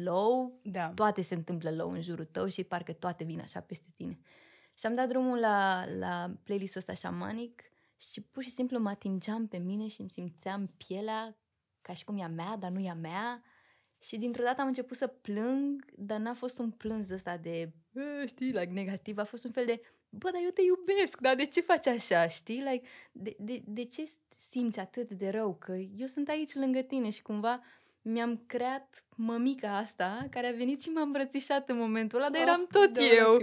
Speaker 1: low, da. toate se întâmplă low în jurul tău și parcă toate vin așa peste tine. Și am dat drumul la, la playlist-ul ăsta șamanic și pur și simplu mă atingeam pe mine și îmi simțeam pielea ca și cum e a mea, dar nu e a mea. Și dintr-o dată am început să plâng, dar n-a fost un plâns ăsta de, știi, like, negativ. A fost un fel de, bă, dar eu te iubesc, dar de ce faci așa, știi? Like, de, de, de ce simți atât de rău? Că eu sunt aici lângă tine și cumva mi-am creat mămica asta care a venit și m-a îmbrățișat în momentul ăla, dar oh, eram ah, tot da, da eu.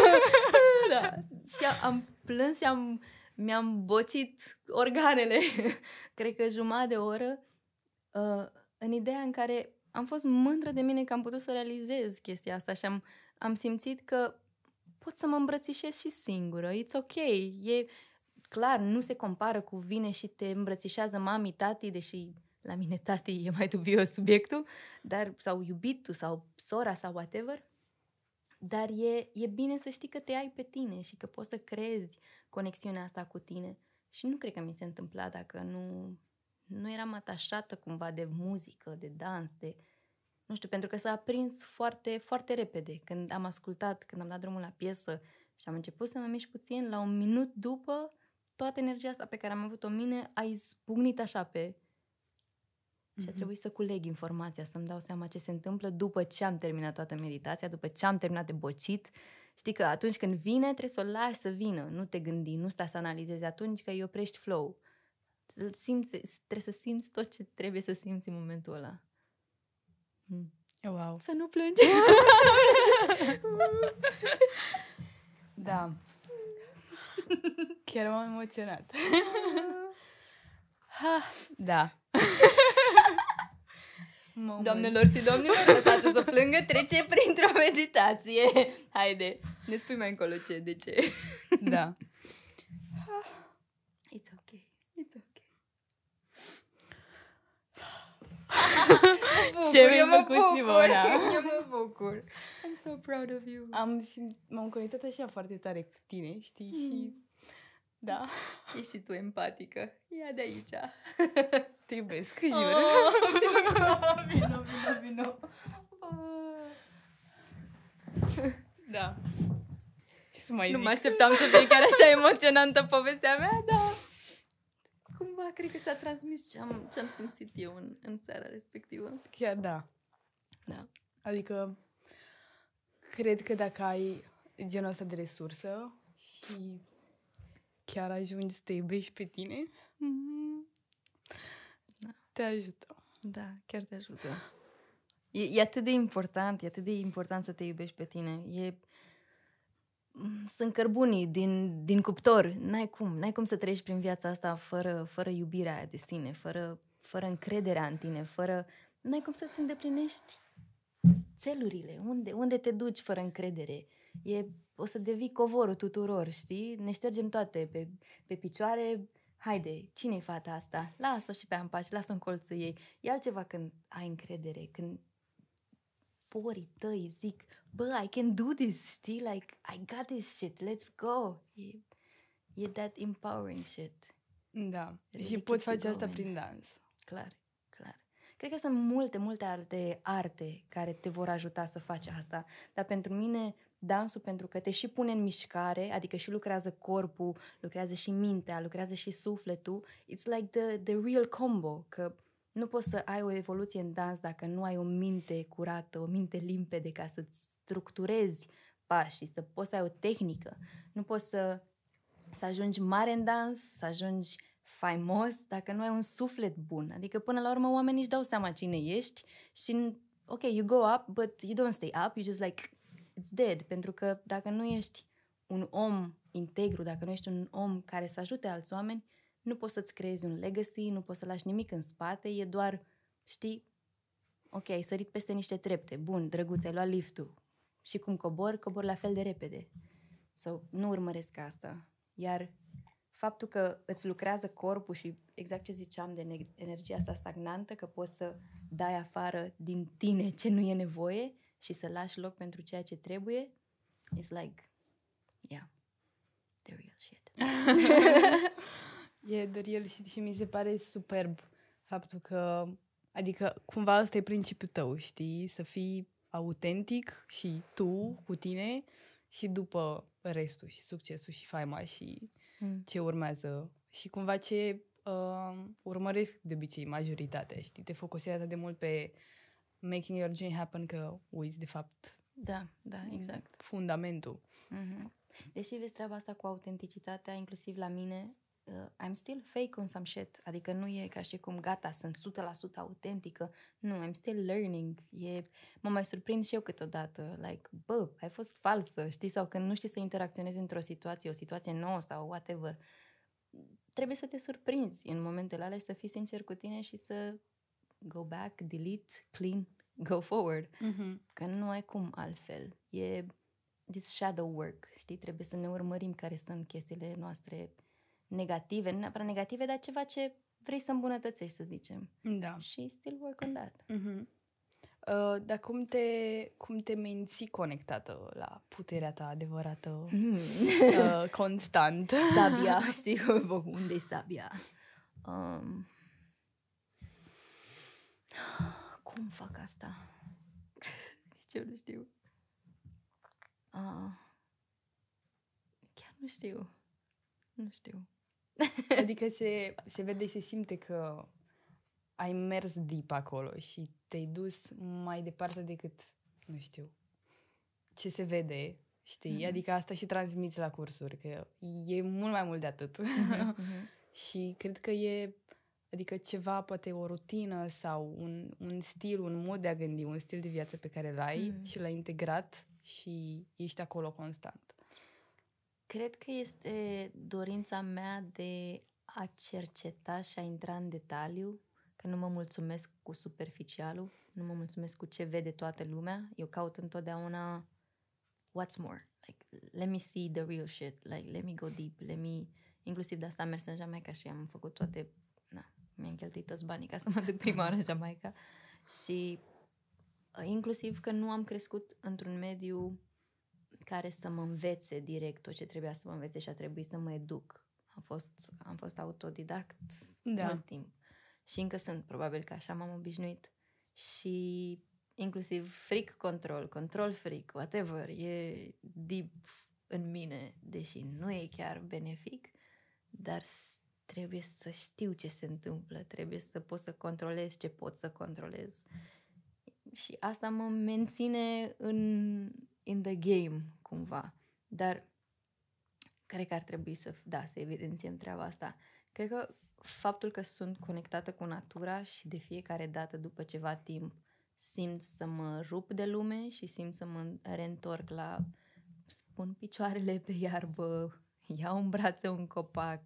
Speaker 1: da. Și am plâns și am, mi-am bocit organele. Cred că jumătate de oră uh, în ideea în care am fost mândră de mine că am putut să realizez chestia asta și am, am simțit că pot să mă îmbrățișez și singură. It's ok. E clar, nu se compară cu vine și te îmbrățișează mami, tati, deși la mine tati e mai dubios subiectul, dar sau iubitul sau sora sau whatever. Dar e, e bine să știi că te ai pe tine și că poți să creezi conexiunea asta cu tine. Și nu cred că mi se întâmpla dacă nu nu eram atașată cumva de muzică, de dans, de... Nu știu, pentru că s-a aprins foarte, foarte repede. Când am ascultat, când am dat drumul la piesă și am început să mă mișc puțin, la un minut după, toată energia asta pe care am avut-o mine a izbucnit așa pe... Mm-hmm. Și a mhm. trebuit să culeg informația, să-mi dau seama ce se întâmplă după ce am terminat toată meditația, după ce am terminat de bocit. Știi că atunci când vine, trebuie să o lași să vină. Nu te gândi, nu stai să analizezi atunci că îi oprești flow-ul simți, trebuie să simți tot ce trebuie să simți în momentul ăla. Hmm. Oh, wow. Să nu plângi.
Speaker 2: da. Chiar m-am emoționat. ha, da. Moment. Doamnelor și domnilor, lăsați să plângă, trece printr-o
Speaker 1: meditație. Haide, ne spui mai încolo ce, de ce. da. It's okay.
Speaker 2: bucur, Ce mi eu făcut, bucur, Simona. eu mă bucur. I'm so proud of you. Am simt, m-am conectat așa foarte tare cu tine, știi, mm. și hmm. da. Ești și tu empatică. Ia de aici. Te iubesc, jur. Oh, vino, vino, vino, vino. Da. Ce să mai nu zic? mă așteptam să fie chiar așa emoționantă povestea mea, da
Speaker 1: cumva cred că s-a transmis ce am, ce am simțit eu
Speaker 2: în, în seara respectivă. Chiar da. Da. Adică cred că dacă ai genul ăsta de resursă și chiar ajungi să te iubești pe tine, mm-hmm. da. te ajută. Da, chiar te ajută. E, e atât de important, e atât de important să te
Speaker 1: iubești pe tine. E, sunt cărbunii din, din cuptor. N-ai cum, n-ai cum să treci prin viața asta fără, fără iubirea aia de sine, fără, fără încrederea în tine, fără... N-ai cum să-ți îndeplinești țelurile, unde, unde te duci fără încredere. E, o să devii covorul tuturor, știi? Ne ștergem toate pe, pe picioare, haide, cine-i fata asta? Lasă-o și pe ampaci, lasă-o în colțul ei. E altceva când ai încredere, când porii tăi zic, bă, I can do this, știi? Like, I got this shit, let's go. E, e that empowering shit. Da, really și poți face asta prin dans. Clar, clar. Cred că sunt multe, multe alte arte care te vor ajuta să faci asta, dar pentru mine dansul pentru că te și pune în mișcare, adică și lucrează corpul, lucrează și mintea, lucrează și sufletul. It's like the, the real combo, că nu poți să ai o evoluție în dans dacă nu ai o minte curată, o minte limpede ca să-ți structurezi pașii, să poți să ai o tehnică. Nu poți să, să ajungi mare în dans, să ajungi faimos, dacă nu ai un suflet bun. Adică, până la urmă, oamenii își dau seama cine ești și, ok, you go up, but you don't stay up, you just like, it's dead. Pentru că dacă nu ești un om integru, dacă nu ești un om care să ajute alți oameni, nu poți să-ți creezi un legacy, nu poți să lași nimic în spate, e doar, știi, ok, ai sărit peste niște trepte, bun, drăguț, ai luat liftul. Și cum cobor, cobor la fel de repede. Sau so, nu urmăresc asta. Iar faptul că îți lucrează corpul și exact ce ziceam de energia asta stagnantă, că poți să dai afară din tine ce nu e nevoie și să lași loc pentru ceea
Speaker 2: ce trebuie, it's like, yeah, the real shit. E de real și, și mi se pare superb faptul că, adică cumva ăsta e principiul tău, știi? Să fii autentic și tu cu tine și după restul și succesul și faima și mm. ce urmează și cumva ce uh, urmăresc de obicei majoritatea, știi? Te atât de mult pe making your dream happen că uiți de fapt da, da, exact. Fundamentul. Mm-hmm.
Speaker 1: Deși vezi treaba asta cu autenticitatea, inclusiv la mine, Uh, I'm still fake on some shit, adică nu e ca și cum gata, sunt 100% autentică, nu, I'm still learning, e, mă mai surprind și eu câteodată, like, bă, ai fost falsă, știi, sau când nu știi să interacționezi într-o situație, o situație nouă sau whatever, trebuie să te surprinzi în momentele alea și să fii sincer cu tine și să go back, delete, clean, go forward, mm-hmm. că nu ai cum altfel, e this shadow work, știi, trebuie să ne urmărim care sunt chestiile noastre negative, nu neapărat negative, dar ceva ce vrei să îmbunătățești, să zicem. Da. Și
Speaker 2: still work on that. Mm-hmm. Uh, dar cum te, cum te menții conectată la puterea ta adevărată, mm. uh, constant? Sabia, știi unde-i sabia? Um,
Speaker 1: cum fac asta? Nici eu nu știu. Uh, chiar nu știu. Nu
Speaker 2: știu. adică se, se vede, și se simte că ai mers deep acolo și te-ai dus mai departe decât, nu știu, ce se vede, știi? Mm-hmm. Adică asta și transmiți la cursuri, că e mult mai mult de atât. Mm-hmm. și cred că e, adică ceva, poate o rutină sau un, un stil, un mod de a gândi, un stil de viață pe care l-ai mm-hmm. și l-ai integrat și ești acolo constant.
Speaker 1: Cred că este dorința mea de a cerceta și a intra în detaliu, că nu mă mulțumesc cu superficialul, nu mă mulțumesc cu ce vede toată lumea. Eu caut întotdeauna what's more. Like, let me see the real shit. Like, let me go deep. Let me... Inclusiv de asta am mers în Jamaica și am făcut toate... Na, mi-am cheltuit toți banii ca să mă duc prima oară în Jamaica. Și uh, inclusiv că nu am crescut într-un mediu care să mă învețe direct tot ce trebuia să mă învețe și a trebuit să mă educ. Am fost, am fost autodidact da. mult timp. Și încă sunt, probabil că așa m-am obișnuit. Și inclusiv fric control, control fric, whatever, e deep în mine, deși nu e chiar benefic, dar trebuie să știu ce se întâmplă, trebuie să pot să controlez ce pot să controlez. Și asta mă menține în in the game, cumva. Dar cred că ar trebui să, da, să evidențiem treaba asta. Cred că faptul că sunt conectată cu natura și de fiecare dată după ceva timp simt să mă rup de lume și simt să mă reîntorc la spun picioarele pe iarbă, iau în brațe un copac,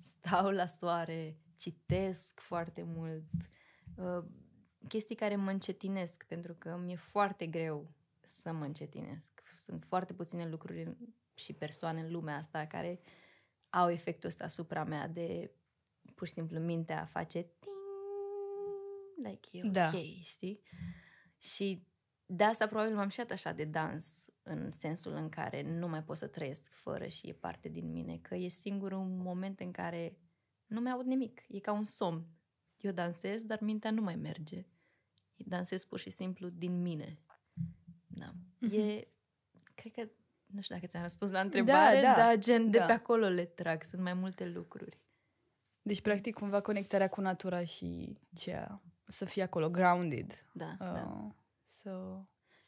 Speaker 1: stau la soare, citesc foarte mult, uh, chestii care mă încetinesc pentru că mi-e foarte greu să mă încetinesc. Sunt foarte puține lucruri și persoane în lumea asta care au efectul ăsta asupra mea de pur și simplu mintea face ting, like e da. ok, da. știi? Și de asta probabil m-am și așa de dans în sensul în care nu mai pot să trăiesc fără și e parte din mine, că e singurul moment în care nu mai aud nimic. E ca un somn. Eu dansez, dar mintea nu mai merge. Dansez pur și simplu din mine da. Mm-hmm. E, cred că, nu știu dacă ți-am răspuns la da, întrebare, da, da, dar gen de da. pe
Speaker 2: acolo le trag, sunt mai multe lucruri. Deci, practic, cumva conectarea cu natura și cea, să fie acolo, grounded. Da, uh, da. So...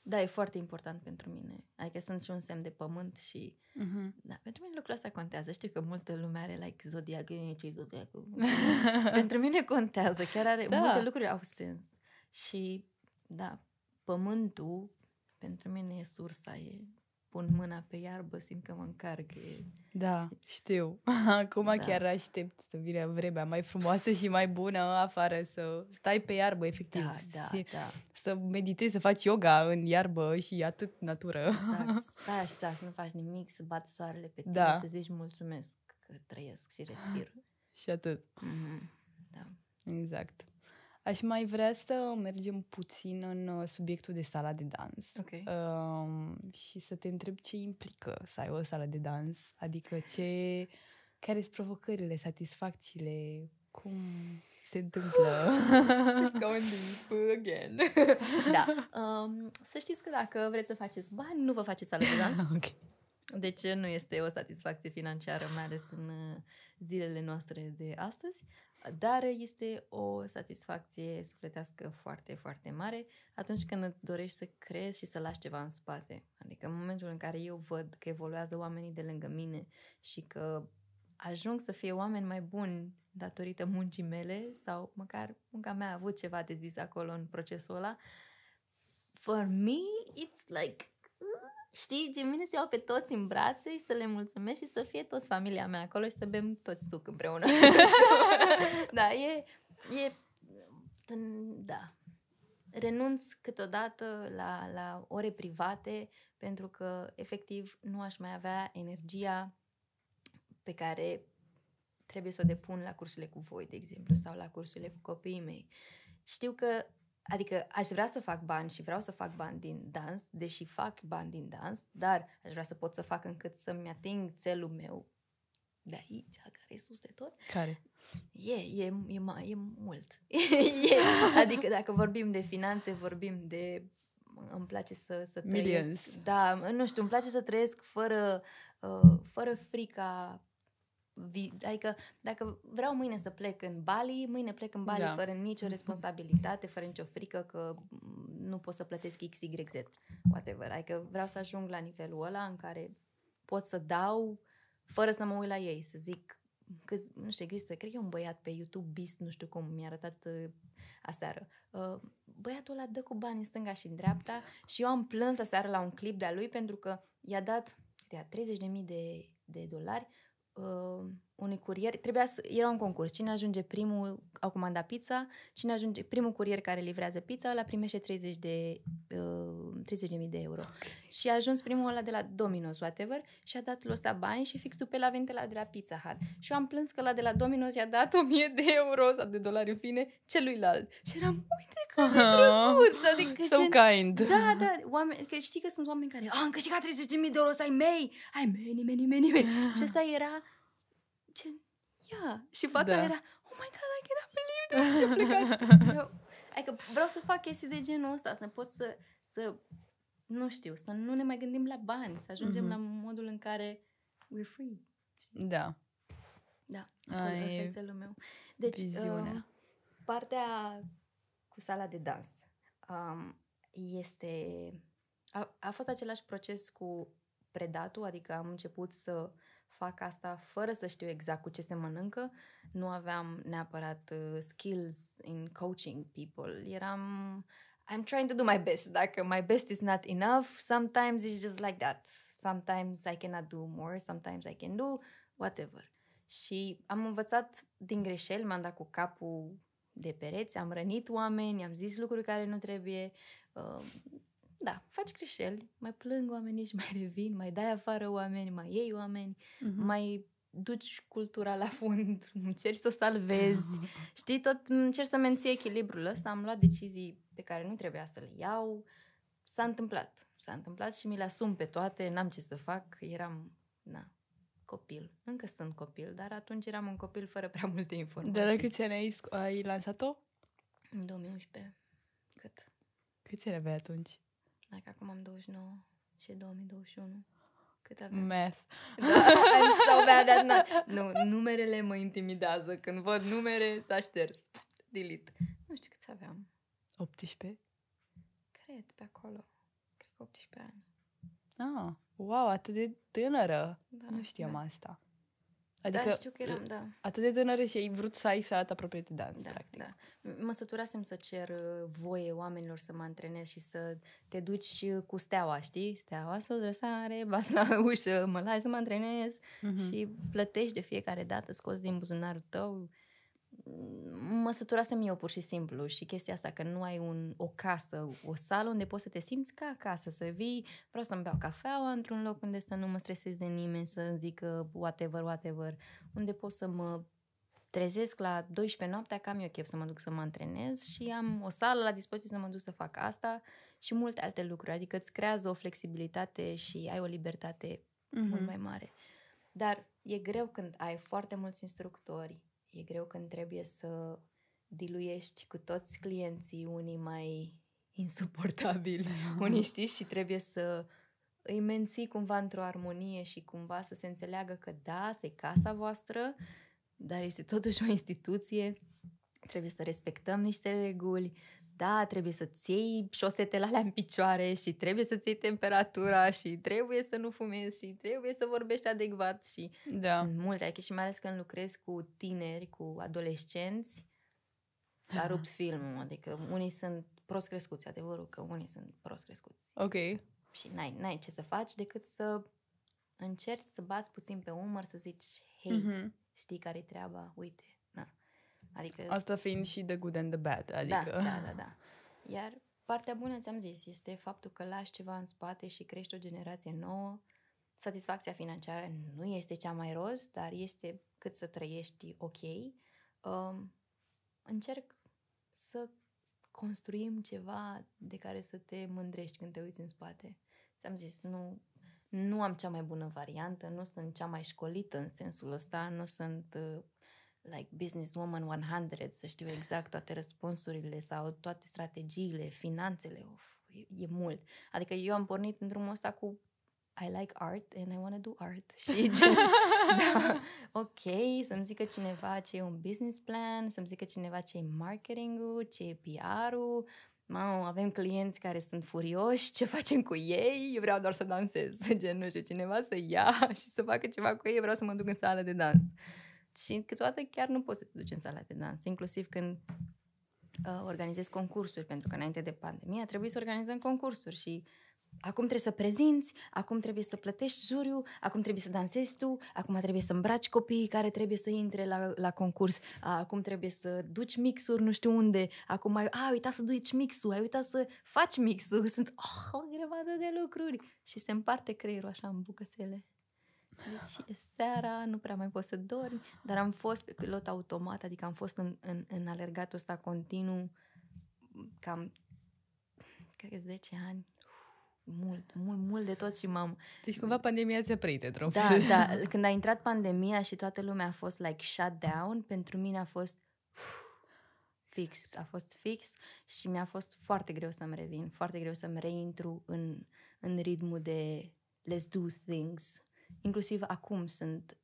Speaker 2: Da, e foarte important pentru mine.
Speaker 1: Adică sunt și un semn de pământ și... Mm-hmm. Da, pentru mine lucrul ăsta contează. Știu că multă lume are, like, zodia nici zodiac. pentru mine contează. Chiar are... Da. Multe lucruri au sens. Și, da, pământul pentru mine e sursa,
Speaker 2: e pun mâna pe iarbă, simt că mă încarc. E... Da, It's... știu. Acum da. chiar aștept să vină vremea mai frumoasă și mai bună afară, să stai pe iarbă, efectiv. Da, da, să, da. Să meditezi, să faci yoga în iarbă și atât natură. Exact.
Speaker 1: Stai așa, să nu faci nimic, să bat soarele pe tine, da. să zici
Speaker 2: mulțumesc
Speaker 1: că trăiesc
Speaker 2: și respir. Și atât. Mm-hmm. Da. Exact. Aș mai vrea să mergem puțin în uh, subiectul de sala de dans uh, și să te întreb ce implică să ai o sală de dans, adică ce, care sunt provocările, satisfacțiile, cum se întâmplă. It's going deep again.
Speaker 1: da. Um, să știți că dacă vreți să faceți bani, nu vă faceți sală de dans. okay. Deci nu este o satisfacție financiară, mai ales în uh, zilele noastre de astăzi. Dar este o satisfacție sufletească foarte, foarte mare atunci când îți dorești să crezi și să lași ceva în spate. Adică în momentul în care eu văd că evoluează oamenii de lângă mine și că ajung să fie oameni mai buni datorită muncii mele sau măcar munca mea a avut ceva de zis acolo în procesul ăla, for me it's like Știi, de mine să iau pe toți în brațe și să le mulțumesc și să fie toți familia mea acolo și să bem toți suc împreună. da, e, e, da, renunț câteodată la, la ore private pentru că efectiv nu aș mai avea energia pe care trebuie să o depun la cursurile cu voi, de exemplu, sau la cursurile cu copiii mei. Știu că Adică aș vrea să fac bani și vreau să fac bani din dans, deși fac bani din dans, dar aș vrea să pot să fac încât să-mi ating țelul meu de aici, care e sus de tot. Care? E, e, e, e, e mult. e, adică dacă vorbim de finanțe, vorbim de... Îmi place să, să trăiesc. Millions. Da, nu știu, îmi place să trăiesc fără, uh, fără frica Adică dacă vreau mâine să plec în Bali, mâine plec în Bali da. fără nicio mhm. responsabilitate, fără nicio frică că nu pot să plătesc XYZ, whatever. Adică vreau să ajung la nivelul ăla în care pot să dau fără să mă uit la ei, să zic că, nu știu, există, cred că e un băiat pe YouTube, Beast, nu știu cum, mi-a arătat uh, aseară. Uh, băiatul ăla dă cu bani în stânga și în dreapta și eu am plâns aseară la un clip de-a lui pentru că i-a dat de 30.000 de, de dolari 呃。unui curier, trebuia să, era un concurs, cine ajunge primul, au comandat pizza, cine ajunge, primul curier care livrează pizza, la primește 30 de, uh, 30.000 de euro. Okay. Și a ajuns primul ăla de la Domino's, whatever, și a dat lui ăsta bani și fix pe la a la de la Pizza Hut. Și eu am plâns că la de la Domino's i-a dat 1000 de euro sau de dolari în fine celuilalt. Și eram, uite
Speaker 2: că de drăguț! Adică so gen... kind! Da, da,
Speaker 1: oameni, că știi că sunt oameni care, am câștigat 30.000 de euro, ai mei! Ai mei, nimeni, nimeni, nimeni! Ah. Și asta era gen, ia! Și fata da. era, oh my god, I era believe de și a plecat. adică vreau să fac chestii de genul ăsta, să pot să, să, nu știu, să nu ne mai gândim la bani, să ajungem mm-hmm. la modul în care we're free. Știi? Da. Da, Ai... asta e meu. Deci, viziunea. Uh, partea cu sala de dans um, este... A, a fost același proces cu predatul, adică am început să fac asta fără să știu exact cu ce se mănâncă. Nu aveam neapărat uh, skills in coaching people. Eram I'm trying to do my best. Dacă my best is not enough, sometimes it's just like that. Sometimes I cannot do more, sometimes I can do whatever. Și am învățat din greșeli, m-am dat cu capul de pereți, am rănit oameni, am zis lucruri care nu trebuie. Uh, da, faci greșeli, mai plâng oamenii și mai revin, mai dai afară oameni, mai iei oameni, uh-huh. mai duci cultura la fund, încerci să o salvezi, știi, tot încerci să menții echilibrul ăsta, am luat decizii pe care nu trebuia să le iau, s-a întâmplat, s-a întâmplat și mi le asum pe toate, n-am ce să fac, eram, na, copil, încă sunt copil, dar atunci eram un copil fără prea multe informații. Dar la
Speaker 2: câți ani ai, ai lansat-o? În 2011, cât? Câți ani aveai atunci? Dacă acum am 29 și 2021, cât avem? Math. Da, I'm so bad at math. Nu,
Speaker 1: numerele mă intimidează. Când văd numere, s-a șters. Delete. Nu știu cât aveam.
Speaker 2: 18?
Speaker 1: Cred, pe acolo. Cred că 18 ani.
Speaker 2: Ah, wow, atât de tânără. Da, nu știam da. asta. Adică, da, știu că eram, da. Atât de tânără și ai vrut să ai să ta proprie de dans, da, practic. Da. Mă săturasem să cer
Speaker 1: uh, voie oamenilor să mă antrenez și să te duci uh, cu steaua, știi? Steaua să o drăsare, bas la ușă, mă lai să mă antrenez uh-huh. și plătești de fiecare dată, scoți din buzunarul tău mă săturasem eu pur și simplu și chestia asta că nu ai un, o casă, o sală unde poți să te simți ca acasă, să vii, vreau să-mi beau cafeaua într-un loc unde să nu mă streseze nimeni, să zică uh, whatever, whatever, unde pot să mă trezesc la 12 noaptea că am eu chef să mă duc să mă antrenez și am o sală la dispoziție să mă duc să fac asta și multe alte lucruri. Adică îți creează o flexibilitate și ai o libertate mm-hmm. mult mhm. mai mare. Dar e greu când ai foarte mulți instructori, E greu când trebuie să diluiești cu toți clienții, unii mai insuportabili, unii știi, și trebuie să îi menții cumva într-o armonie și cumva să se înțeleagă că da, asta e casa voastră, dar este totuși o instituție, trebuie să respectăm niște reguli, da, trebuie să-ți iei șosetele alea în picioare și trebuie să-ți iei temperatura și trebuie să nu fumezi și trebuie să vorbești adecvat și da. sunt multe, adică și mai ales când lucrezi cu tineri, cu adolescenți, s-a rupt filmul, adică unii sunt prost crescuți, adevărul că unii sunt prost crescuți.
Speaker 2: Ok. Și n-ai, n-ai ce
Speaker 1: să faci decât să încerci să bați puțin pe umăr, să zici, hei, mm-hmm. știi care-i treaba, uite,
Speaker 2: Adică, Asta fiind și the good and the bad. Da, adică... Da, da, da, da.
Speaker 1: Iar partea bună, ți-am zis, este faptul că lași ceva în spate și crești o generație nouă. Satisfacția financiară nu este cea mai roz, dar este cât să trăiești ok. Um, încerc să construim ceva de care să te mândrești când te uiți în spate. Ți-am zis, nu, nu am cea mai bună variantă, nu sunt cea mai școlită în sensul ăsta, nu sunt uh, like Businesswoman 100, să știu exact toate răspunsurile sau toate strategiile, finanțele, of, e, e mult. Adică eu am pornit în drumul ăsta cu I like art and I want to do art. Și da, ok, să-mi zică cineva ce e un business plan, să-mi zică cineva ce e marketingul, ce e PR-ul, Mamă, avem clienți care sunt furioși, ce facem cu ei? Eu vreau doar să dansez. Gen, nu știu, cineva să ia și să facă ceva cu ei, eu vreau să mă duc în sală de dans. Și câteodată chiar nu poți să te duci în sala de dans, inclusiv când uh, organizezi concursuri, pentru că înainte de pandemie a trebuit să organizăm concursuri și acum trebuie să prezinți, acum trebuie să plătești juriu, acum trebuie să dansezi tu, acum trebuie să îmbraci copiii care trebuie să intre la, la concurs, acum trebuie să duci mixuri nu știu unde, acum ai, a, uitat să duci mixul, ai uitat să faci mixul, sunt oh, o grămadă de lucruri și se împarte creierul așa în bucățele. Deci e seara, nu prea mai poți să dormi, dar am fost pe pilot automat, adică am fost în, în, în alergatul ăsta continuu cam, cred că 10 ani. Mult, mult, mult de tot și
Speaker 2: m-am... Deci cumva pandemia ți-a prăit într Da, da.
Speaker 1: Când a intrat pandemia și toată lumea a fost like shut down, pentru mine a fost fix, a fost fix și mi-a fost foarte greu să-mi revin, foarte greu să-mi reintru în, în ritmul de let's do things. Inclusiv acum sunt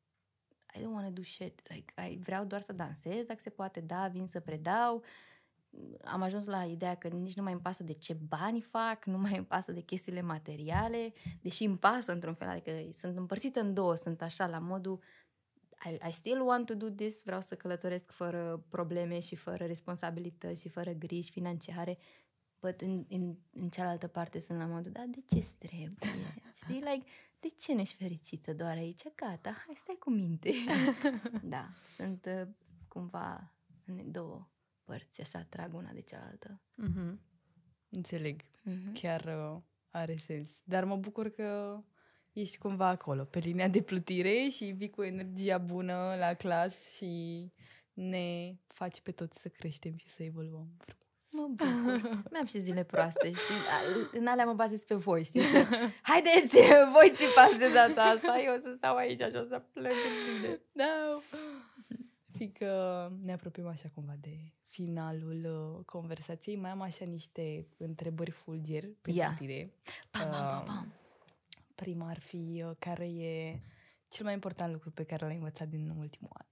Speaker 1: I don't want to do shit. Like, I vreau doar să dansez, dacă se poate, da, vin să predau. Am ajuns la ideea că nici nu mai îmi pasă de ce bani fac, nu mai îmi pasă de chestiile materiale, deși îmi pasă într-un fel, adică sunt împărțită în două, sunt așa la modul I, I still want to do this, vreau să călătoresc fără probleme și fără responsabilități și fără griji financiare, but în, în, în cealaltă parte sunt la modul, da, de ce trebuie? Știi, like, de ce nu ești fericită doar aici? Gata, hai, stai cu minte. da, sunt uh, cumva în două părți, așa, trag una de cealaltă.
Speaker 2: Mm-hmm. Înțeleg. Mm-hmm. Chiar uh, are sens. Dar mă bucur că ești cumva acolo, pe linia de plutire și vii cu energia bună la clas și ne faci pe toți să creștem și să evoluăm frumos.
Speaker 1: Mă bucur. Mi-am și zile proaste și în alea mă bazez pe voi, știți?
Speaker 2: Haideți, voi țipați de data asta, eu o să stau aici și o să plec în Da, No. Fiindcă ne apropiem așa cumva de finalul uh, conversației, mai am așa niște întrebări fulger pentru yeah. tine. Pam, pam, pam. Um, prima ar fi uh, care e cel mai important lucru pe care l-ai învățat din ultimul an?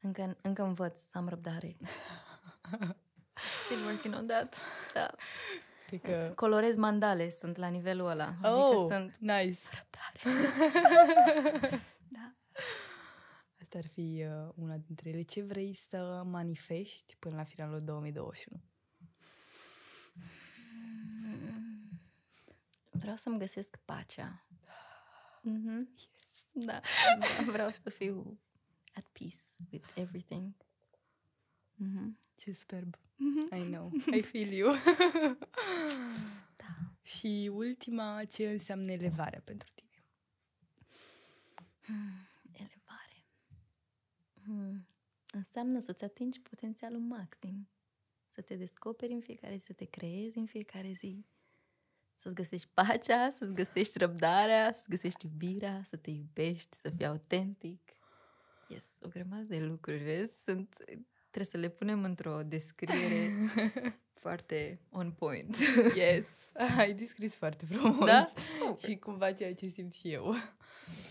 Speaker 2: Încă, încă învăț să am răbdare.
Speaker 1: Still working on that. Da. Că... Adică colorez mandale, sunt la nivelul
Speaker 2: ăla. Adică oh, adică sunt nice. Răbdare. da. Asta ar fi uh, una dintre ele. Ce vrei să manifesti până la finalul 2021?
Speaker 1: Vreau să-mi găsesc pacea. Mm-hmm. Yes. da. Vreau să
Speaker 2: fiu at peace with everything. Mm-hmm. Ce superb. Mm-hmm. I know. I feel you. da. Și ultima, ce înseamnă elevare pentru tine?
Speaker 1: Hmm, elevare. Hmm. Înseamnă să-ți atingi potențialul maxim. Să te descoperi în fiecare zi, să te creezi în fiecare zi. Să-ți găsești pacea, să-ți găsești răbdarea, să-ți găsești iubirea, să te iubești, să fii autentic. Yes, o grămadă de lucruri, vezi? Sunt Trebuie să le punem într-o descriere
Speaker 2: foarte on point. Yes, ai descris foarte frumos. Da? Oh, și cumva ceea ce simt și eu.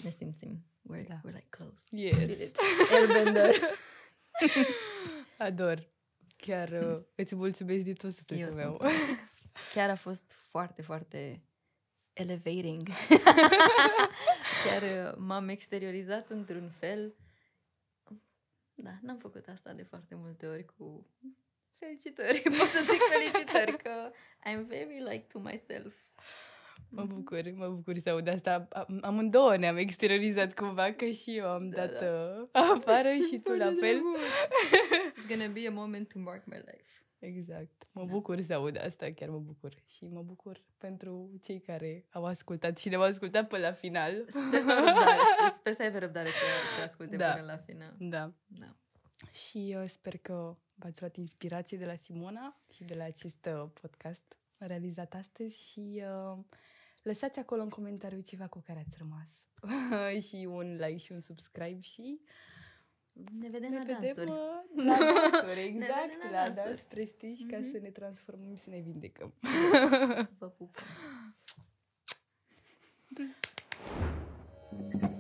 Speaker 2: Ne simțim. We're, da. we're like close. Yes. Airbender. Ador. Chiar uh, îți mulțumesc din tot sufletul eu meu. Chiar a fost foarte, foarte
Speaker 1: elevating. Chiar uh, m-am exteriorizat într-un fel. Da, n-am făcut asta de foarte multe ori cu felicitări. Pot să zic felicitări că I'm very like to myself.
Speaker 2: Mă bucur, mă bucur să aud asta. Amândouă ne-am exteriorizat cumva, că și eu am da, dat da. Uh, afară și tu la fel.
Speaker 1: It's gonna be a moment to mark my life.
Speaker 2: Exact. Mă da. bucur să aud asta, chiar mă bucur. Și mă bucur pentru cei care au ascultat și le-au ascultat până la final. Sper să, răbdare, sper să aibă răbdare să, să asculte da. până la final. Da. da. Și eu sper că v-ați luat inspirație de la Simona și de la acest uh, podcast realizat astăzi și uh, lăsați acolo în comentariu ceva cu care ați rămas și un like și un subscribe și uh, ne vedem ne la vedem dansuri. Exact, la, dansuri, exact. Ne vedem la, la dansuri. dans prestij mm-hmm. ca mhm. să ne transformăm și să ne vindecăm. Vă pupăm. Thank you.